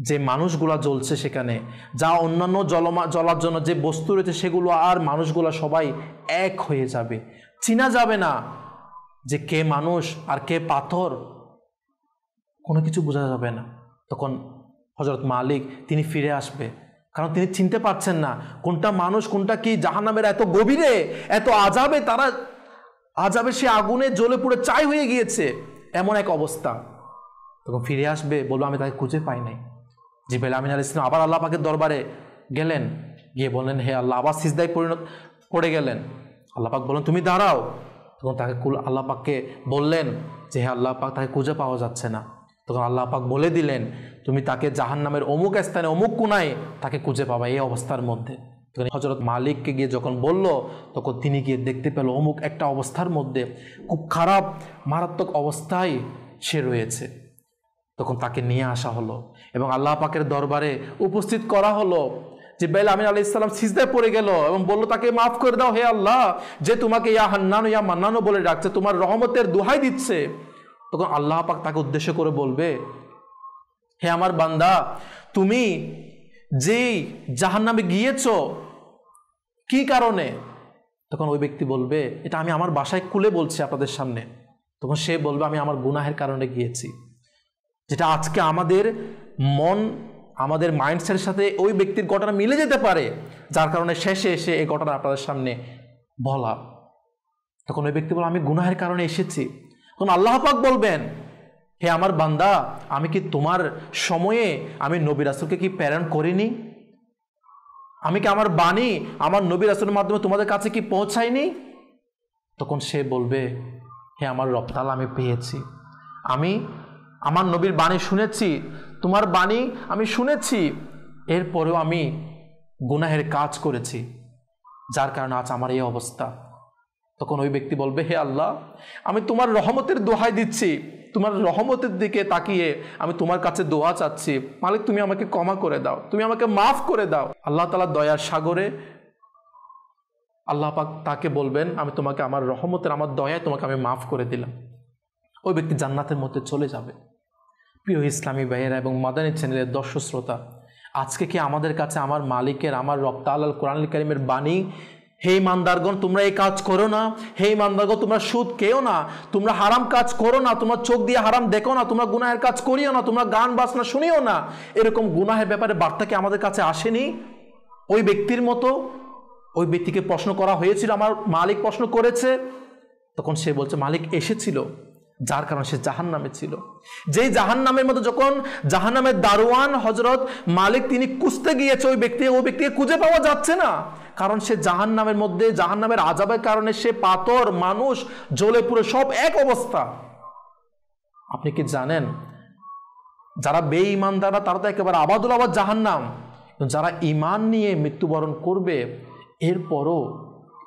যে মানুষগুলা জ্বলছে সেখানে যা অন্যান্য জলমা জলার জন্য যে বস্তু রয়েছে সেগুলো আর মানুষগুলা সবাই এক হয়ে যাবে চিনা যাবে না যে কে মানুষ আর কে পাথর কোনো কিছু বোঝা যাবে না তখন হজরত মালিক তিনি ফিরে আসবে কারণ তিনি চিনতে পারছেন না কোনটা মানুষ কোনটা কি জাহানামের এত গভীরে এত আজাবে তারা আজাবে সে আগুনে জ্বলে পুড়ে চাই হয়ে গিয়েছে এমন এক অবস্থা তখন ফিরে আসবে বলবো আমি তাকে খুঁজে পাই নাই জিবাইল আমিন আল ইসলাম আবার আল্লাহ পাকের দরবারে গেলেন গিয়ে বললেন হে আল্লাহ আবার সিজদায় পরিণত পড়ে গেলেন আল্লাহ পাক বললেন তুমি দাঁড়াও তখন তাকে কুল আল্লাহ পাককে বললেন যে হে আল্লাহ পাক তাকে খুঁজে পাওয়া যাচ্ছে না তখন আল্লাহ পাক বলে দিলেন তুমি তাকে জাহান নামের অমুক স্থানে অমুক কোনায় তাকে খুঁজে পাবা এই অবস্থার মধ্যে তখন হজরত মালিককে গিয়ে যখন বলল তখন তিনি গিয়ে দেখতে পেল অমুক একটা অবস্থার মধ্যে খুব খারাপ মারাত্মক অবস্থায় সে রয়েছে তখন তাকে নিয়ে আসা হলো এবং আল্লাহ পাকের দরবারে উপস্থিত করা হলো জিব্বাইল আমিন আলি ইসলাম সিজদায় পড়ে গেল এবং বলল তাকে মাফ করে দাও হে আল্লাহ যে তোমাকে ইয়া হান্নানো ইয়া মান্নানো বলে ডাকছে তোমার রহমতের দোহাই দিচ্ছে তখন আল্লাহ পাক তাকে উদ্দেশ্য করে বলবে হে আমার বান্দা তুমি যেই জাহান নামে গিয়েছ কি কারণে তখন ওই ব্যক্তি বলবে এটা আমি আমার বাসায় খুলে বলছি আপনাদের সামনে তখন সে বলবে আমি আমার গুনাহের কারণে গিয়েছি যেটা আজকে আমাদের মন আমাদের মাইন্ডসেটের সাথে ওই ব্যক্তির ঘটনা মিলে যেতে পারে যার কারণে শেষে এসে এই ঘটনা আপনাদের সামনে বলা তখন ওই ব্যক্তি বলে আমি গুনাহের কারণে এসেছি তখন আল্লাহ পাক বলবেন হে আমার বান্দা আমি কি তোমার সময়ে আমি নবী রাসুলকে কি প্রেরণ করিনি আমি কি আমার বাণী আমার নবী রাসুলের মাধ্যমে তোমাদের কাছে কি পৌঁছায়নি তখন সে বলবে হে আমার রপ্তাল আমি পেয়েছি আমি আমার নবীর বাণী শুনেছি তোমার বাণী আমি শুনেছি এরপরেও আমি গুনাহের কাজ করেছি যার কারণে আজ আমার এই অবস্থা তখন ওই ব্যক্তি বলবে হে আল্লাহ আমি তোমার রহমতের দোহাই দিচ্ছি তোমার রহমতের দিকে তাকিয়ে আমি তোমার কাছে দোয়া চাচ্ছি মালিক তুমি আমাকে ক্ষমা করে দাও তুমি আমাকে মাফ করে দাও আল্লাহ তালা দয়ার সাগরে আল্লাহ পাক তাকে বলবেন আমি তোমাকে আমার রহমতের আমার দয়ায় তোমাকে আমি মাফ করে দিলাম ওই ব্যক্তি জান্নাতের মধ্যে চলে যাবে প্রিয় ইসলামী ভাইয়েরা এবং মাদানী চ্যানেলের দর্শক শ্রোতা আজকে কি আমাদের কাছে আমার মালিকের আমার রপ্তা আল্লাহ কোরআন করিমের বাণী হে ইমানদারগণ তোমরা এই কাজ করো না হে ইমানদারগণ তোমরা সুদ কেও না তোমরা হারাম কাজ করো না তোমরা চোখ দিয়ে হারাম দেখো না তোমরা গুনাহের কাজ করিও না তোমরা গান বাজনা শুনিও না এরকম গুনাহের ব্যাপারে বার্তা কি আমাদের কাছে আসেনি ওই ব্যক্তির মতো ওই ব্যক্তিকে প্রশ্ন করা হয়েছিল আমার মালিক প্রশ্ন করেছে তখন সে বলছে মালিক এসেছিল যার কারণে সে জাহান নামে ছিল যেই জাহান নামের মতো যখন জাহান নামের দারোয়ান হজরত মালিক তিনি কুঁচতে গিয়েছে ওই ব্যক্তি ওই ব্যক্তিকে খুঁজে পাওয়া যাচ্ছে না কারণ সে জাহান নামের মধ্যে জাহান নামের আজাবের কারণে সে পাথর মানুষ জ্বলে পুরো সব এক অবস্থা আপনি কি জানেন যারা বেঈমানদারা তারা তো একেবারে আবাদুল আবাদ জাহান্নাম যারা ইমান নিয়ে মৃত্যুবরণ করবে এরপরও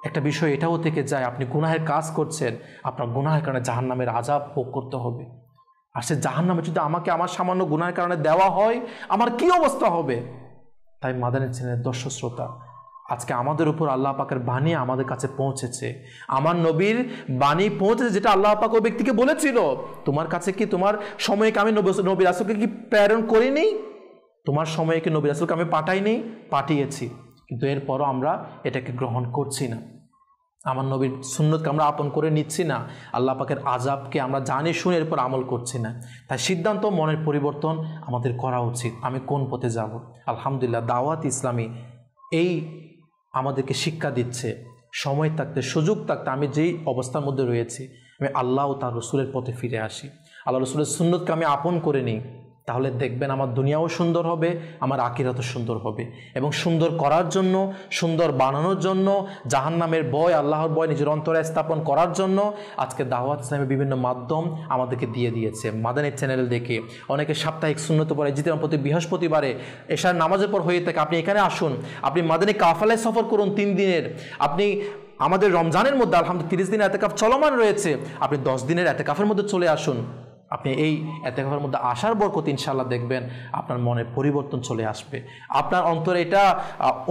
একটা বিষয় এটাও থেকে যায় আপনি গুনাহের কাজ করছেন আপনার গুনাহের কারণে জাহান নামের আজাব ভোগ করতে হবে আর সে জাহান নামে যদি আমাকে আমার সামান্য গুনাহের কারণে দেওয়া হয় আমার কি অবস্থা হবে তাই মাদানের ছেলের দর্শক শ্রোতা আজকে আমাদের উপর আল্লাহ পাকের বাণী আমাদের কাছে পৌঁছেছে আমার নবীর বাণী পৌঁছেছে যেটা আল্লাহ পাক ওই ব্যক্তিকে বলেছিল তোমার কাছে কি তোমার সময়ে আমি নবী আসলকে কি প্রেরণ করিনি তোমার সময়ে কি নবী রাসুলকে আমি পাঠাইনি পাঠিয়েছি কিন্তু এরপরও আমরা এটাকে গ্রহণ করছি না আমার নবীর সুন্নতকে আমরা আপন করে নিচ্ছি না আল্লাহ পাকের আজাবকে আমরা জানি শুনে এরপর আমল করছি না তাই সিদ্ধান্ত মনের পরিবর্তন আমাদের করা উচিত আমি কোন পথে যাব আলহামদুলিল্লাহ দাওয়াত ইসলামী এই আমাদেরকে শিক্ষা দিচ্ছে সময় থাকতে সুযোগ থাকতে আমি যেই অবস্থার মধ্যে রয়েছি আমি আল্লাহ ও তার রসুলের পথে ফিরে আসি আল্লাহ রসুলের সুন্নতকে আমি আপন করে নিই তাহলে দেখবেন আমার দুনিয়াও সুন্দর হবে আমার আকিরাতও সুন্দর হবে এবং সুন্দর করার জন্য সুন্দর বানানোর জন্য জাহান্নামের বয় আল্লাহর বয় নিজের অন্তরে স্থাপন করার জন্য আজকে দাওয়াত ইসলামের বিভিন্ন মাধ্যম আমাদেরকে দিয়ে দিয়েছে মাদানের চ্যানেল দেখে অনেকে সাপ্তাহিক শূন্যত পরে জিতে প্রতি বৃহস্পতিবারে এশার নামাজের পর হয়ে থাকে আপনি এখানে আসুন আপনি মাদানী কাফালায় সফর করুন তিন দিনের আপনি আমাদের রমজানের মধ্যে আলহামদুল তিরিশ দিনের এতেকাফ চলমান রয়েছে আপনি দশ দিনের এতেকাফের মধ্যে চলে আসুন আপনি এই ঘরের মধ্যে আসার বরকত ইনশাল্লাহ দেখবেন আপনার মনে পরিবর্তন চলে আসবে আপনার অন্তরে এটা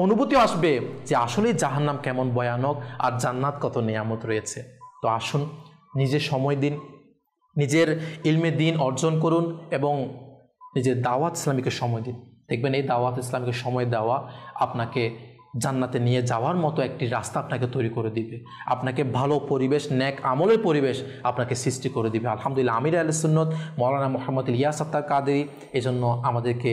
অনুভূতি আসবে যে আসলে জাহান্নাম কেমন ভয়ানক আর জান্নাত কত নিয়ামত রয়েছে তো আসুন নিজে সময় দিন নিজের ইলমে দিন অর্জন করুন এবং নিজের দাওয়াত ইসলামীকে সময় দিন দেখবেন এই দাওয়াত ইসলামীকে সময় দেওয়া আপনাকে জান্নাতে নিয়ে যাওয়ার মতো একটি রাস্তা আপনাকে তৈরি করে দিবে আপনাকে ভালো পরিবেশ ন্যাক আমলের পরিবেশ আপনাকে সৃষ্টি করে দিবে আলহামদুলিল্লাহ আমির আল সুন্নত মৌলানা মোহাম্মদ ইয়াস আত্মার কাদেরি এজন্য আমাদেরকে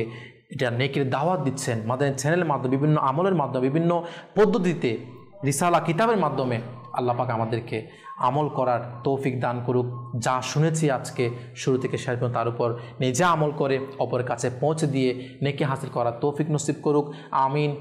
এটা নেকের দাওয়াত দিচ্ছেন মাদের চ্যানেলের মাধ্যমে বিভিন্ন আমলের মাধ্যমে বিভিন্ন পদ্ধতিতে রিসালা কিতাবের মাধ্যমে আল্লাপাক আমাদেরকে আমল করার তৌফিক দান করুক যা শুনেছি আজকে শুরু থেকে শেষ পর্যন্ত তার উপর নিজে আমল করে অপরের কাছে পৌঁছে দিয়ে নেকি হাসিল করার তৌফিক নসিব করুক আমিন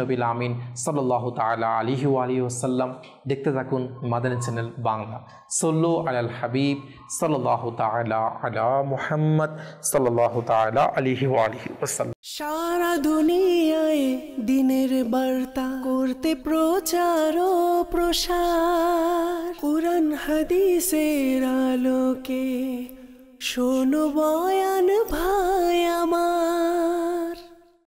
নবিল আমিন সাল্লাহ তালা আলিহি আলী ওসাল্লাম দেখতে থাকুন মাদানী চ্যানেল বাংলা সল্লু আলাল হাবিব সাল্লাহ তালা আলা মুহাম্মদ সাল্লাহ তালা আলিহি আলী ওসাল্লাম সারা দুনিয়ায় দিনের বার্তা করতে প্রচার ও প্রসার কোরআন হাদিসের আলোকে শোনো বয়ান ভাই আমার